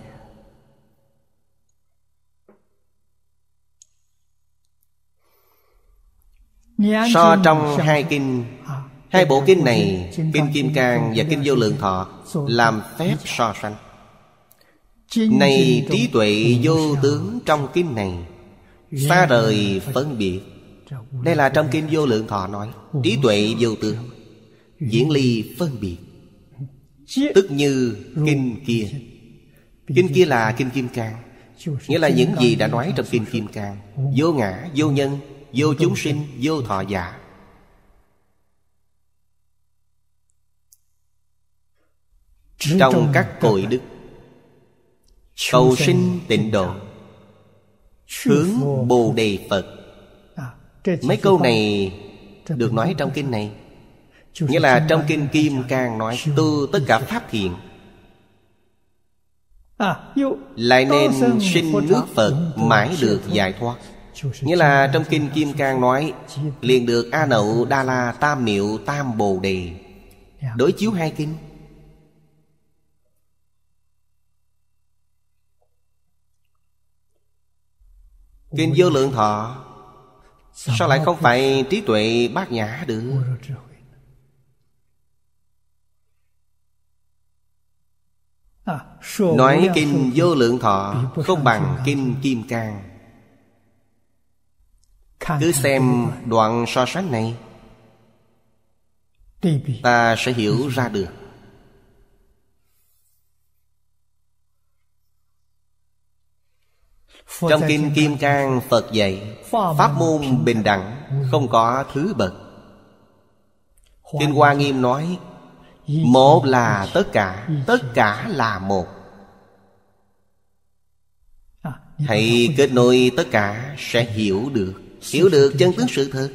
Speaker 2: So trong hai kinh à, Hai bộ kinh này Kinh Kim Cang và Kinh Vô Lượng
Speaker 1: Thọ Làm phép so sánh
Speaker 2: này trí
Speaker 1: tuệ vô tướng trong kinh này Xa rời phân biệt Đây là trong kinh vô lượng thọ nói Trí tuệ vô tướng Diễn ly phân biệt Tức như kinh kia Kinh kia là kinh Kim Cang
Speaker 2: Nghĩa là những gì
Speaker 1: đã nói trong kinh Kim Cang Vô ngã, vô nhân, vô chúng sinh, vô thọ giả Trong các cội đức Cầu sinh tịnh độ Hướng Bồ Đề Phật à, Mấy câu này được nói trong kinh này à, Nghĩa là trong kinh Kim Cang nói tu tất cả pháp thiện Lại nên sinh nước Phật mãi được giải thoát Nghĩa là trong kinh Kim Cang nói Liền được A Nậu Đa La Tam Miệu Tam Bồ Đề dạ. Đối chiếu hai kinh Kinh vô lượng thọ Sao lại không phải trí tuệ bát nhã được
Speaker 2: Nói kinh vô
Speaker 1: lượng thọ Không bằng kinh kim cang Cứ xem đoạn so sánh này Ta sẽ hiểu ra được Trong Kinh Kim Cang Phật dạy Pháp môn bình đẳng Không có thứ bậc Kinh Hoa Nghiêm nói Một là tất cả Tất cả là một Hãy kết nối tất cả sẽ hiểu được Hiểu được chân tướng sự thật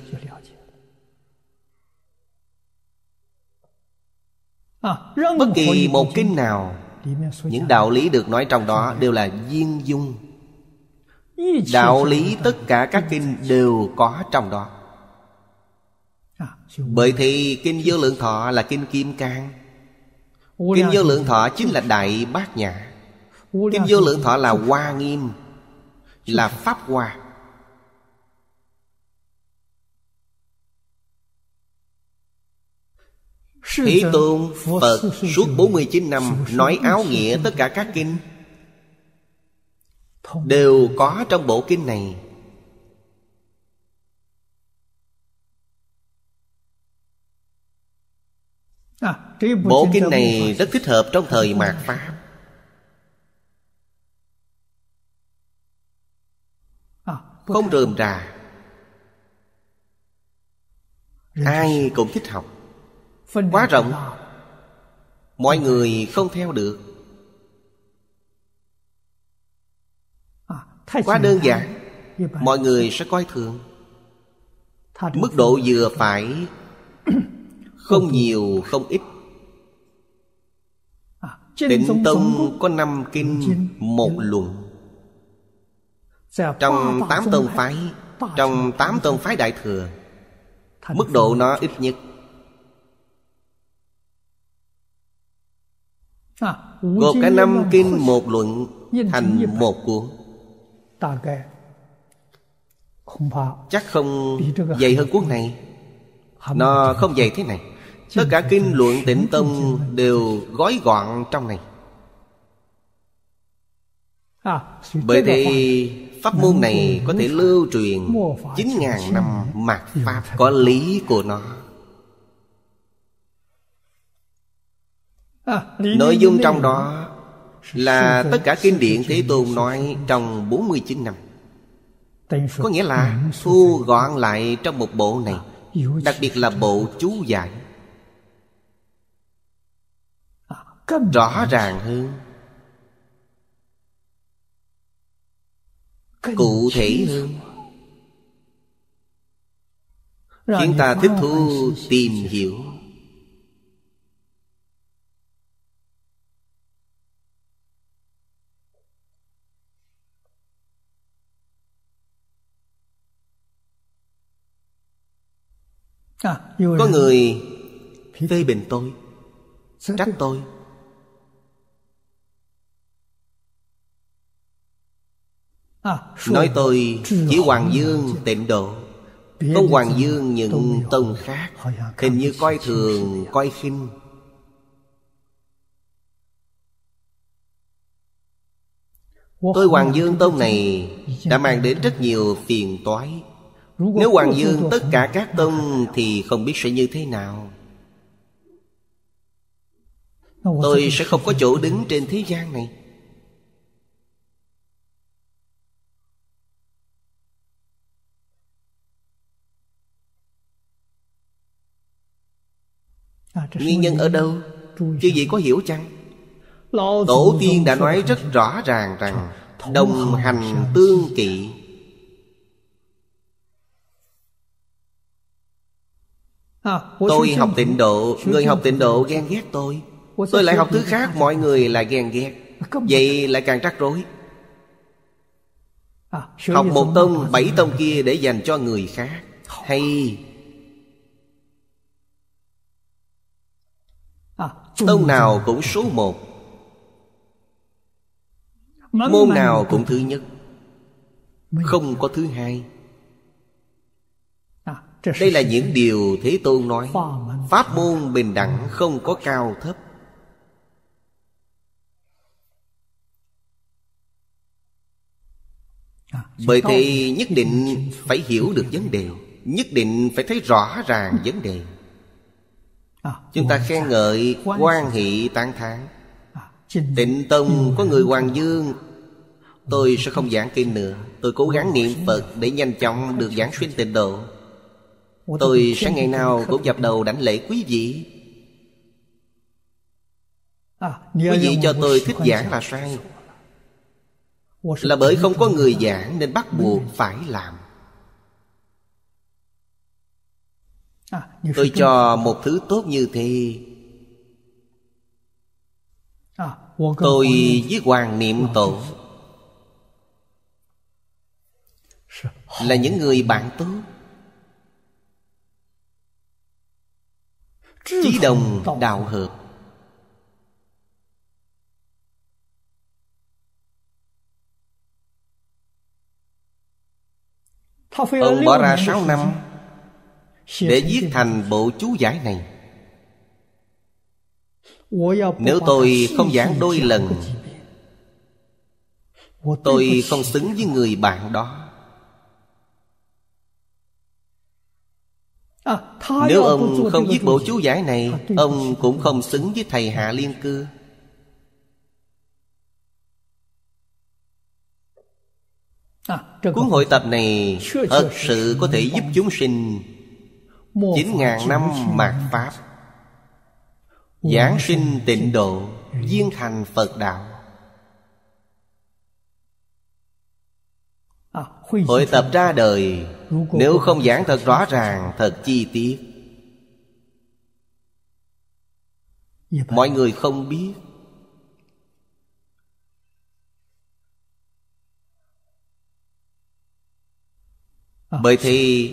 Speaker 1: Bất kỳ một kinh nào Những đạo lý được nói trong đó đều là viên dung
Speaker 2: đạo lý
Speaker 1: tất cả các kinh đều có trong đó à, bởi thì kinh vô lượng thọ là kinh kim cang
Speaker 2: kinh vô lượng
Speaker 1: thọ chính là đại bát nhã kinh vô lượng thọ là hoa nghiêm là pháp hoa Thế Tôn Phật suốt 49 năm Nói áo nghĩa tất cả các kinh đều có trong bộ kinh này
Speaker 2: à, bộ kinh này rất thích
Speaker 1: hợp trong thời mạt pháp à, không rườm rà ai cũng thích học quá rộng mọi người không theo được quá đơn giản mọi người sẽ coi thường mức độ vừa phải không nhiều không ít
Speaker 2: à, tịnh tông
Speaker 1: có năm kinh một luận trong tám tông phái trong tám tông phái đại thừa mức độ nó ít nhất
Speaker 2: à, gồm cả năm kinh một luận thành một
Speaker 1: cuốn chắc không dày hơn cuốn này nó không dày thế này tất cả kinh luận tịnh tông đều gói gọn trong này
Speaker 2: à, bởi thế
Speaker 1: pháp môn này có thể lưu truyền chín ngàn năm mạt pháp có lý của nó à, Nội dung trong đó là tất cả kinh điển Thế Tôn nói trong 49 năm Có nghĩa là thu gọn lại trong một bộ này Đặc biệt là bộ chú giải à, Rõ ràng hơn Cụ thể hơn Khiến ta tiếp thu tìm hiểu
Speaker 2: À, có người
Speaker 1: phê bình tôi
Speaker 2: trách tôi à, nói tôi chỉ hoàng dương tịnh độ có hoàng dương những
Speaker 1: tông khác hình như coi thường coi khinh
Speaker 2: tôi hoàng dương tông
Speaker 1: này đã mang đến rất nhiều phiền toái
Speaker 2: nếu Hoàng Dương tất
Speaker 1: cả các tông Thì không biết sẽ như thế nào
Speaker 2: Tôi sẽ không có chỗ đứng trên
Speaker 1: thế gian này Nguyên nhân ở đâu Chứ gì có hiểu chăng
Speaker 2: Tổ tiên đã nói rất
Speaker 1: rõ ràng rằng Đồng hành tương kỵ
Speaker 2: Tôi học tịnh độ Người học tịnh độ ghen ghét tôi Tôi lại
Speaker 1: học thứ khác Mọi người lại ghen ghét à, Vậy lại càng rắc rối
Speaker 2: à, Học một
Speaker 1: tông Bảy tông kia để dành cho người khác Hay à, Tông nào cũng số một
Speaker 2: Môn nào
Speaker 1: cũng thứ nhất Không có thứ hai đây là những điều thế tôn nói pháp môn bình đẳng không có cao thấp à, bởi thì nhất định phải hiểu được vấn đề nhất định phải thấy rõ ràng vấn đề à, chúng ta khen ngợi quan hệ tán thán à, tịnh tông có người hoàng dương tôi sẽ không giảng kinh nữa tôi cố gắng niệm phật để nhanh chóng được giảng xuyên tịnh độ
Speaker 2: Tôi sáng ngày nào cũng
Speaker 1: dập đầu đảnh lễ quý vị
Speaker 2: à, Quý vị cho tôi thích giảng là sai Là
Speaker 1: bởi không có người giảng nên bắt buộc phải làm
Speaker 2: à, Tôi cho một
Speaker 1: thứ tốt như thế
Speaker 2: à, Tôi với
Speaker 1: Hoàng Niệm Tổ Là những người bạn tốt Chí đồng đạo hợp
Speaker 2: Ông bỏ ra 6 năm Để viết
Speaker 1: thành bộ chú giải này
Speaker 2: Nếu tôi không giảng đôi lần Tôi không
Speaker 1: xứng với người bạn đó
Speaker 2: À, Nếu ông không viết bộ
Speaker 1: chú giải này à, Ông cũng không xứng với thầy Hạ Liên Cư
Speaker 2: à, Cuốn hội
Speaker 1: tập này Thật sự có thể giúp chúng sinh
Speaker 2: chín ngàn năm
Speaker 1: mạt Pháp Giảng sinh tịnh độ Viên thành Phật Đạo Hội tập ra đời Nếu không giảng thật rõ ràng Thật chi tiết dạ Mọi người không biết à, Bởi thì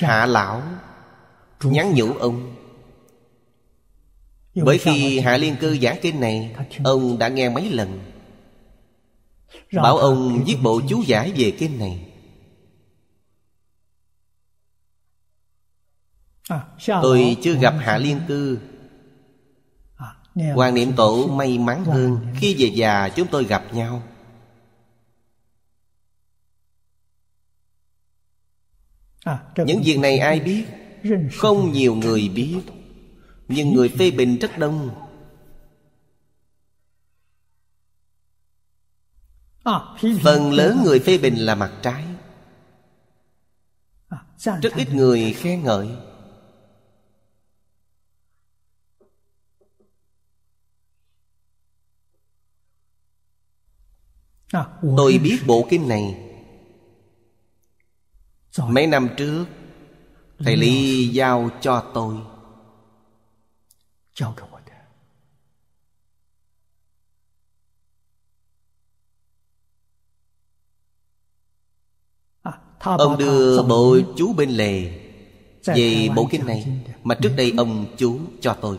Speaker 1: dạ. Hạ lão Nhắn nhủ ông bởi khi Hạ Liên Cư giảng kinh này Ông đã nghe mấy lần Bảo ông viết bộ chú giải về kinh này
Speaker 2: à, Tôi chưa gặp
Speaker 1: Hạ Liên Cư
Speaker 2: Hoàng niệm tổ
Speaker 1: may mắn hơn Khi về già chúng tôi gặp nhau
Speaker 2: à, Những việc
Speaker 1: này ai biết Không nhiều người biết nhưng người phê bình rất đông
Speaker 2: Phần lớn người phê
Speaker 1: bình là mặt trái Rất ít người khen ngợi Tôi biết bộ kinh này Mấy năm trước Thầy Lý giao cho tôi 交给我的。
Speaker 2: Ông đưa bộ
Speaker 1: chú bên lề
Speaker 2: Về bộ kinh này
Speaker 1: Mà trước đây ông chú cho tôi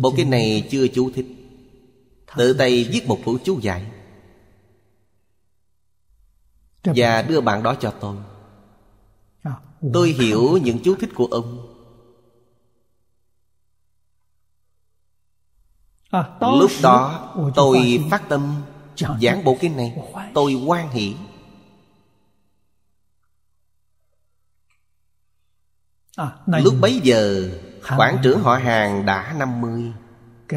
Speaker 1: Bộ kinh này chưa chú thích Tự tay viết một cuốn chú giải Và đưa bạn đó cho tôi
Speaker 2: à, Tôi hiểu
Speaker 1: những chú thích của ông
Speaker 2: À, Lúc đó tôi phát
Speaker 1: tâm giảng bộ kinh này Tôi quan hỷ
Speaker 2: à, Lúc bấy giờ Quản trưởng họ
Speaker 1: hàng đã 50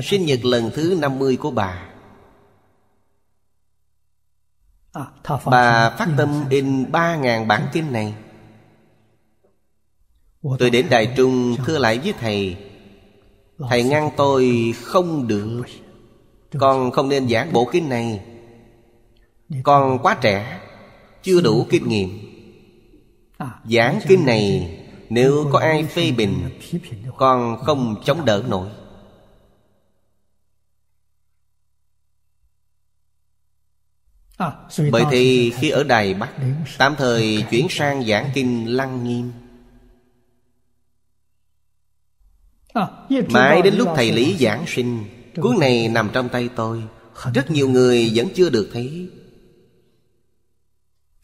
Speaker 1: Sinh nhật lần thứ 50 của bà
Speaker 2: à, Bà
Speaker 1: phát tâm in 3.000 bản kinh này Tôi đến Đài Trung thưa lại với Thầy Thầy ngăn tôi không được Con không nên giảng bộ kinh này Con quá trẻ Chưa đủ kinh nghiệm à, Giảng kinh này Nếu có ai phê bình Con không chống đỡ nổi
Speaker 2: à, Bởi thì khi ở Đài Bắc
Speaker 1: Tạm thời chuyển sang giảng kinh Lăng Nghiêm
Speaker 2: À, Mãi đến lúc thầy Lý giảng
Speaker 1: sinh Cuốn này nằm trong tay tôi Rất nhiều người vẫn chưa được thấy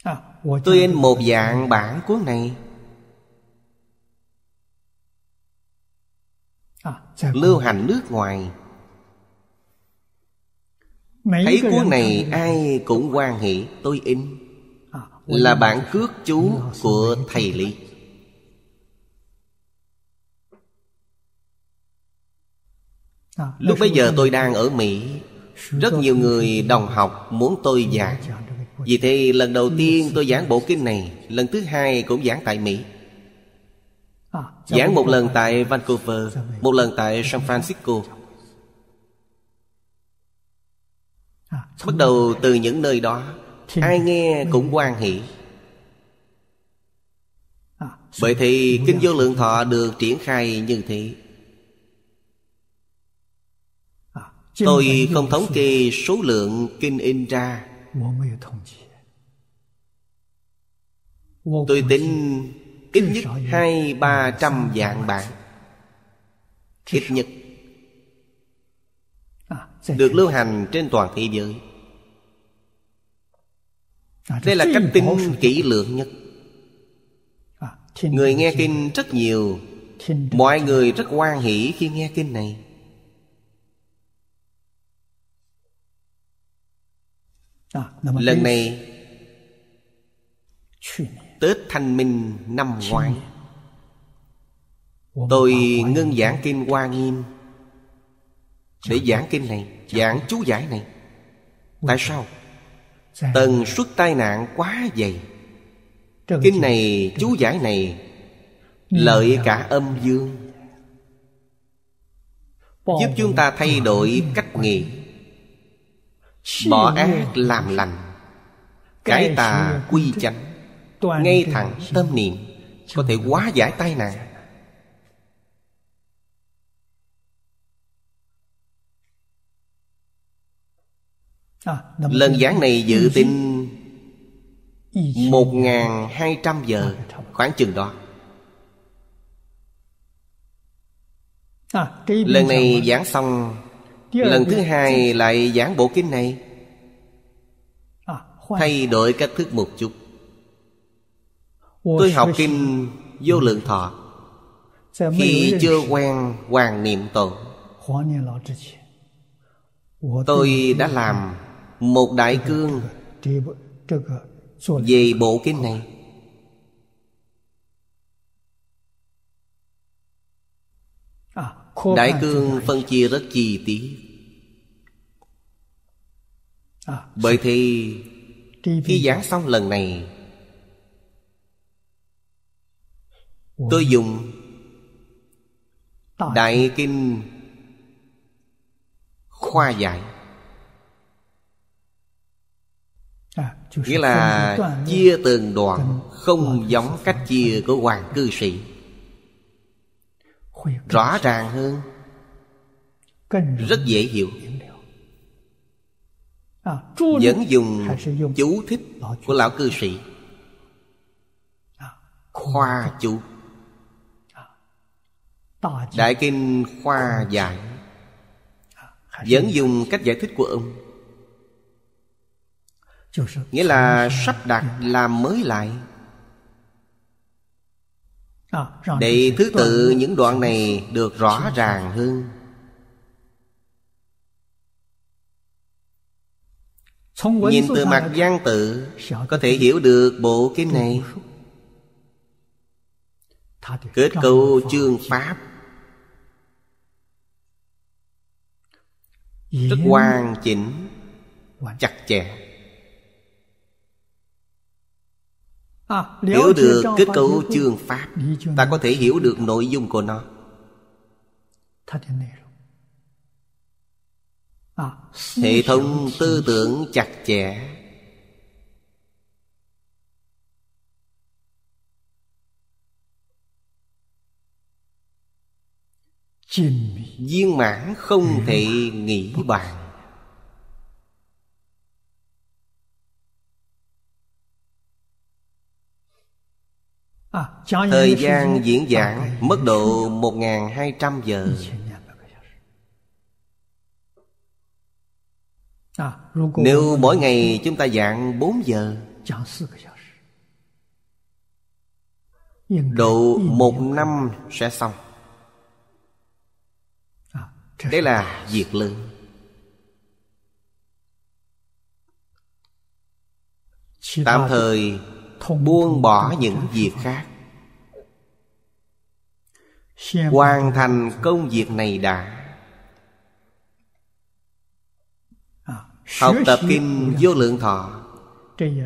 Speaker 2: à, Tôi in một dạng
Speaker 1: bản cuốn này à, Lưu hành nước ngoài
Speaker 2: Thấy cuốn này
Speaker 1: ai cũng quan hệ Tôi in Là bản cước chú của thầy Lý
Speaker 2: À, lúc bây giờ tôi đang
Speaker 1: ở Mỹ Rất nhiều người đồng học muốn tôi giảng Vì thế lần đầu tiên tôi giảng bộ kinh này Lần thứ hai cũng giảng tại Mỹ
Speaker 2: à, Giảng một lần
Speaker 1: tại Vancouver Một lần tại San Francisco à, Bắt đầu từ những nơi đó
Speaker 2: Ai nghe
Speaker 1: cũng quan hỷ vậy thì Kinh Vô Lượng Thọ được triển khai như thế
Speaker 2: Tôi không thống
Speaker 1: kê số lượng kinh in ra Tôi tính ít nhất hai ba trăm dạng bản Ít nhất à, Được lưu hành trên toàn thế giới à, Đây là cách tính kỹ lưỡng nhất à, Người nghe kinh rất nhiều Mọi người rất quan hỷ khi nghe kinh này
Speaker 2: À, Lần này
Speaker 1: Tết Thanh Minh năm ngoái Tôi ngưng giảng kinh Hoa Nghiêm Để giảng kinh này Giảng chú giải này Tại sao? Tần suất tai nạn quá dày Kinh này chú giải này Lợi cả âm dương Giúp chúng ta thay đổi cách nghĩ Bỏ ác làm lành Cái tà quy chánh Ngay thẳng tâm niệm Có thể hóa giải tai nạn
Speaker 2: à, Lần giảng này dự tính
Speaker 1: hai trăm giờ Khoảng chừng đó
Speaker 2: à, Lần này giảng
Speaker 1: xong lần thứ hai lại giảng bộ kinh này
Speaker 2: à, thay
Speaker 1: đổi cách thức một chút
Speaker 2: tôi học kinh
Speaker 1: vô lượng thọ
Speaker 2: khi chưa quen
Speaker 1: hoàng niệm tổ
Speaker 2: tôi đã
Speaker 1: làm một đại cương về bộ kinh này
Speaker 2: à, đại cương
Speaker 1: phân chia rất chi tiết À, Bởi thì Khi giảng xong lần này Tôi dùng Đại Kinh Khoa giải
Speaker 2: à, Nghĩa là chia
Speaker 1: từng đoạn Không giống cách chia của hoàng cư sĩ Rõ ràng hơn Rất dễ hiểu
Speaker 2: À, vẫn
Speaker 1: dùng chú thích của lão cư sĩ à, Khoa chú à, Đại Kinh Khoa Giải Vẫn dùng cách giải thích của ông Nghĩa là sắp đặt làm mới lại
Speaker 2: Để thứ tự những
Speaker 1: đoạn này được rõ ràng hơn
Speaker 2: Nhìn từ mặt
Speaker 1: văn tự Có thể hiểu được bộ kinh này Kết cấu chương pháp Rất hoàn chỉnh Chặt chẽ
Speaker 2: à, Hiểu được kết cấu chương
Speaker 1: pháp Ta có thể hiểu được nội dung của nó
Speaker 2: hệ thống tư tưởng chặt
Speaker 1: chẽ viên mãn không thể nghĩ bàn
Speaker 2: Thời gian diễn giảng
Speaker 1: mức độ 1.200 giờ
Speaker 2: Nếu mỗi ngày
Speaker 1: chúng ta dạng 4 giờ Độ một năm sẽ xong Đây là việc lớn Tạm thời buông bỏ những việc khác Hoàn thành công việc này đã Học tập Kinh Vô Lượng Thọ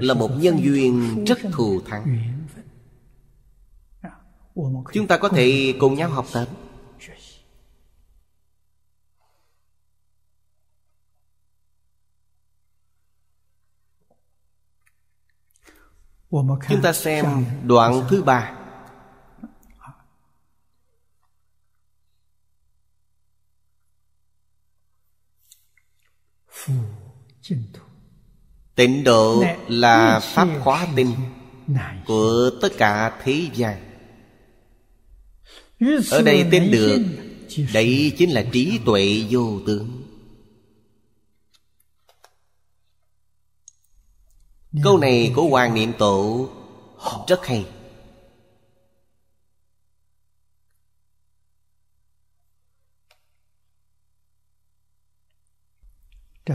Speaker 1: Là một nhân duyên rất thù thắng
Speaker 2: à, Chúng ta có thể cùng nhau học tập
Speaker 1: Chúng ta xem đoạn thứ ba tịnh độ là pháp khóa tinh của tất cả thế gian
Speaker 2: ở đây tên được
Speaker 1: đây chính là trí tuệ vô tướng câu này của hoàng niệm tổ rất hay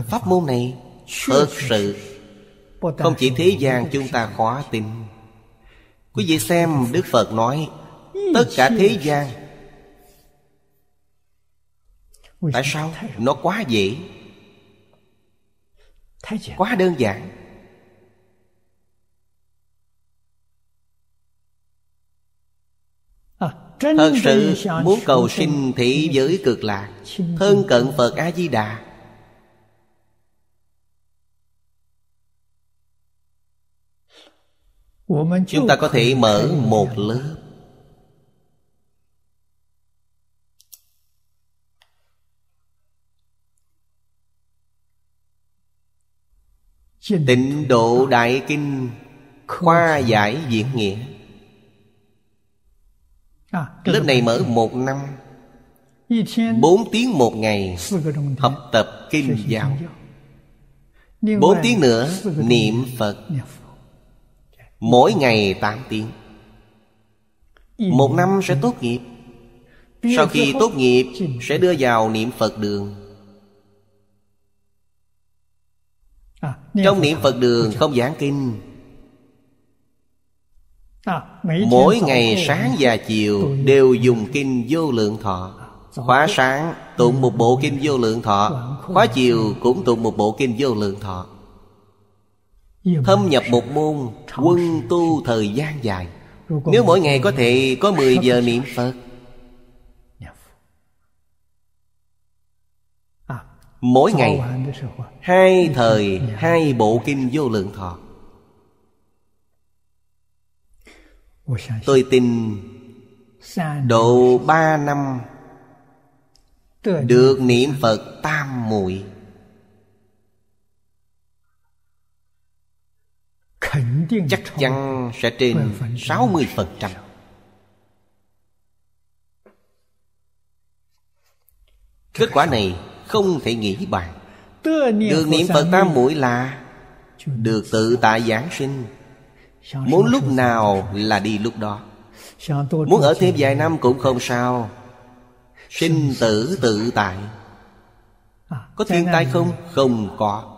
Speaker 1: pháp môn này Thật sự
Speaker 2: Không chỉ thế gian
Speaker 1: chúng ta khó tin Quý vị xem Đức Phật nói Tất cả thế gian Tại sao? Nó quá dễ Quá đơn giản à, Thật sự muốn cầu sinh thị giới cực lạc Thân cận Phật A-di-đà
Speaker 2: chúng ta có thể mở một lớp tịnh độ đại kinh
Speaker 1: khoa giải diễn nghĩa lớp này mở một năm bốn tiếng một ngày học tập kinh giáo
Speaker 2: bốn tiếng nữa niệm
Speaker 1: phật Mỗi ngày 8 tiếng Một năm sẽ tốt nghiệp Sau khi tốt nghiệp sẽ đưa vào niệm Phật đường Trong niệm Phật đường không giảng kinh
Speaker 2: Mỗi ngày sáng và chiều
Speaker 1: đều dùng kinh vô lượng thọ Khóa sáng tụng một bộ kinh vô lượng thọ Khóa chiều cũng tụng một bộ kinh vô lượng thọ Thâm nhập một môn Quân tu thời gian dài Nếu mỗi ngày có thể có 10 giờ niệm Phật à, Mỗi ngày Hai thời Hai bộ kinh vô lượng thọ Tôi tin Độ ba năm Được niệm Phật tam muội chắc chắn sẽ trên 60%. Kết quả này không thể nghĩ bàn.
Speaker 2: Được niệm Phật tam
Speaker 1: muội là được tự tại giảng sinh. Muốn lúc nào là đi lúc đó.
Speaker 2: Muốn ở thêm
Speaker 1: vài năm cũng không sao. Sinh tử tự tại. À, có thiên tai không? Không có.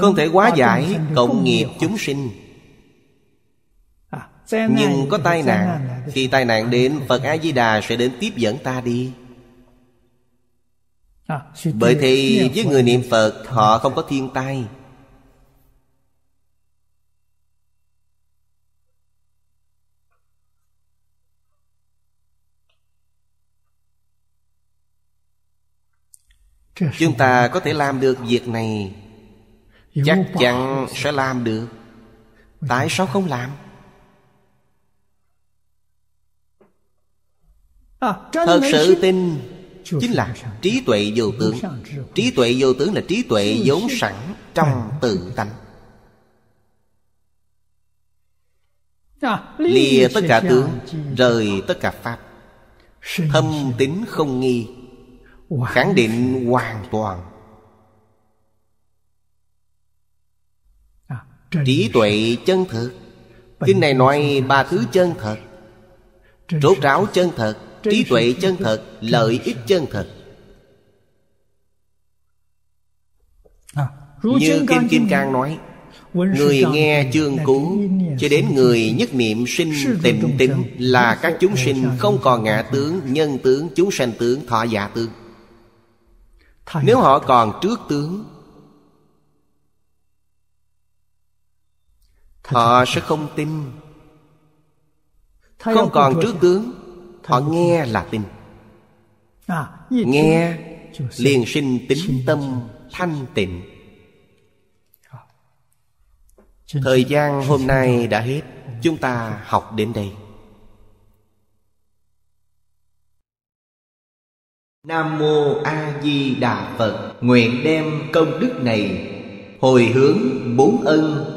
Speaker 2: Không thể quá giải cộng nghiệp chúng sinh à, Nhưng có tai nạn
Speaker 1: Khi tai nạn đến Phật A-di-đà sẽ đến tiếp dẫn ta đi
Speaker 2: à, Bởi thì với người niệm Phật
Speaker 1: Họ không có thiên tai Chúng ta có thể làm được việc này chắc chắn sẽ làm được tại sao không làm
Speaker 2: à, thật sự tin chính là
Speaker 1: trí tuệ vô tướng trí tuệ vô tướng là trí tuệ vốn sẵn trong à. tự tánh
Speaker 2: à, lìa tất cả tướng
Speaker 1: rời tất cả pháp thâm tín không nghi khẳng định hoàn toàn trí tuệ chân thực kinh này nói ba thứ chân thật rốt ráo chân thật trí tuệ chân thật lợi ích chân thật
Speaker 2: như kim kim cang nói người nghe chương cú
Speaker 1: cho đến người nhất niệm sinh tịnh tịnh là các chúng sinh không còn ngã tướng nhân tướng chúng sanh tướng thọ giả tướng nếu họ còn trước tướng họ sẽ không tin
Speaker 2: không còn trước tướng
Speaker 1: họ nghe là tin
Speaker 2: à, nghe liền
Speaker 1: sinh tính tâm thanh tịnh à. thời gian hôm nay đã hết chúng ta học đến đây nam mô a di đà phật nguyện đem công đức này hồi hướng bốn ân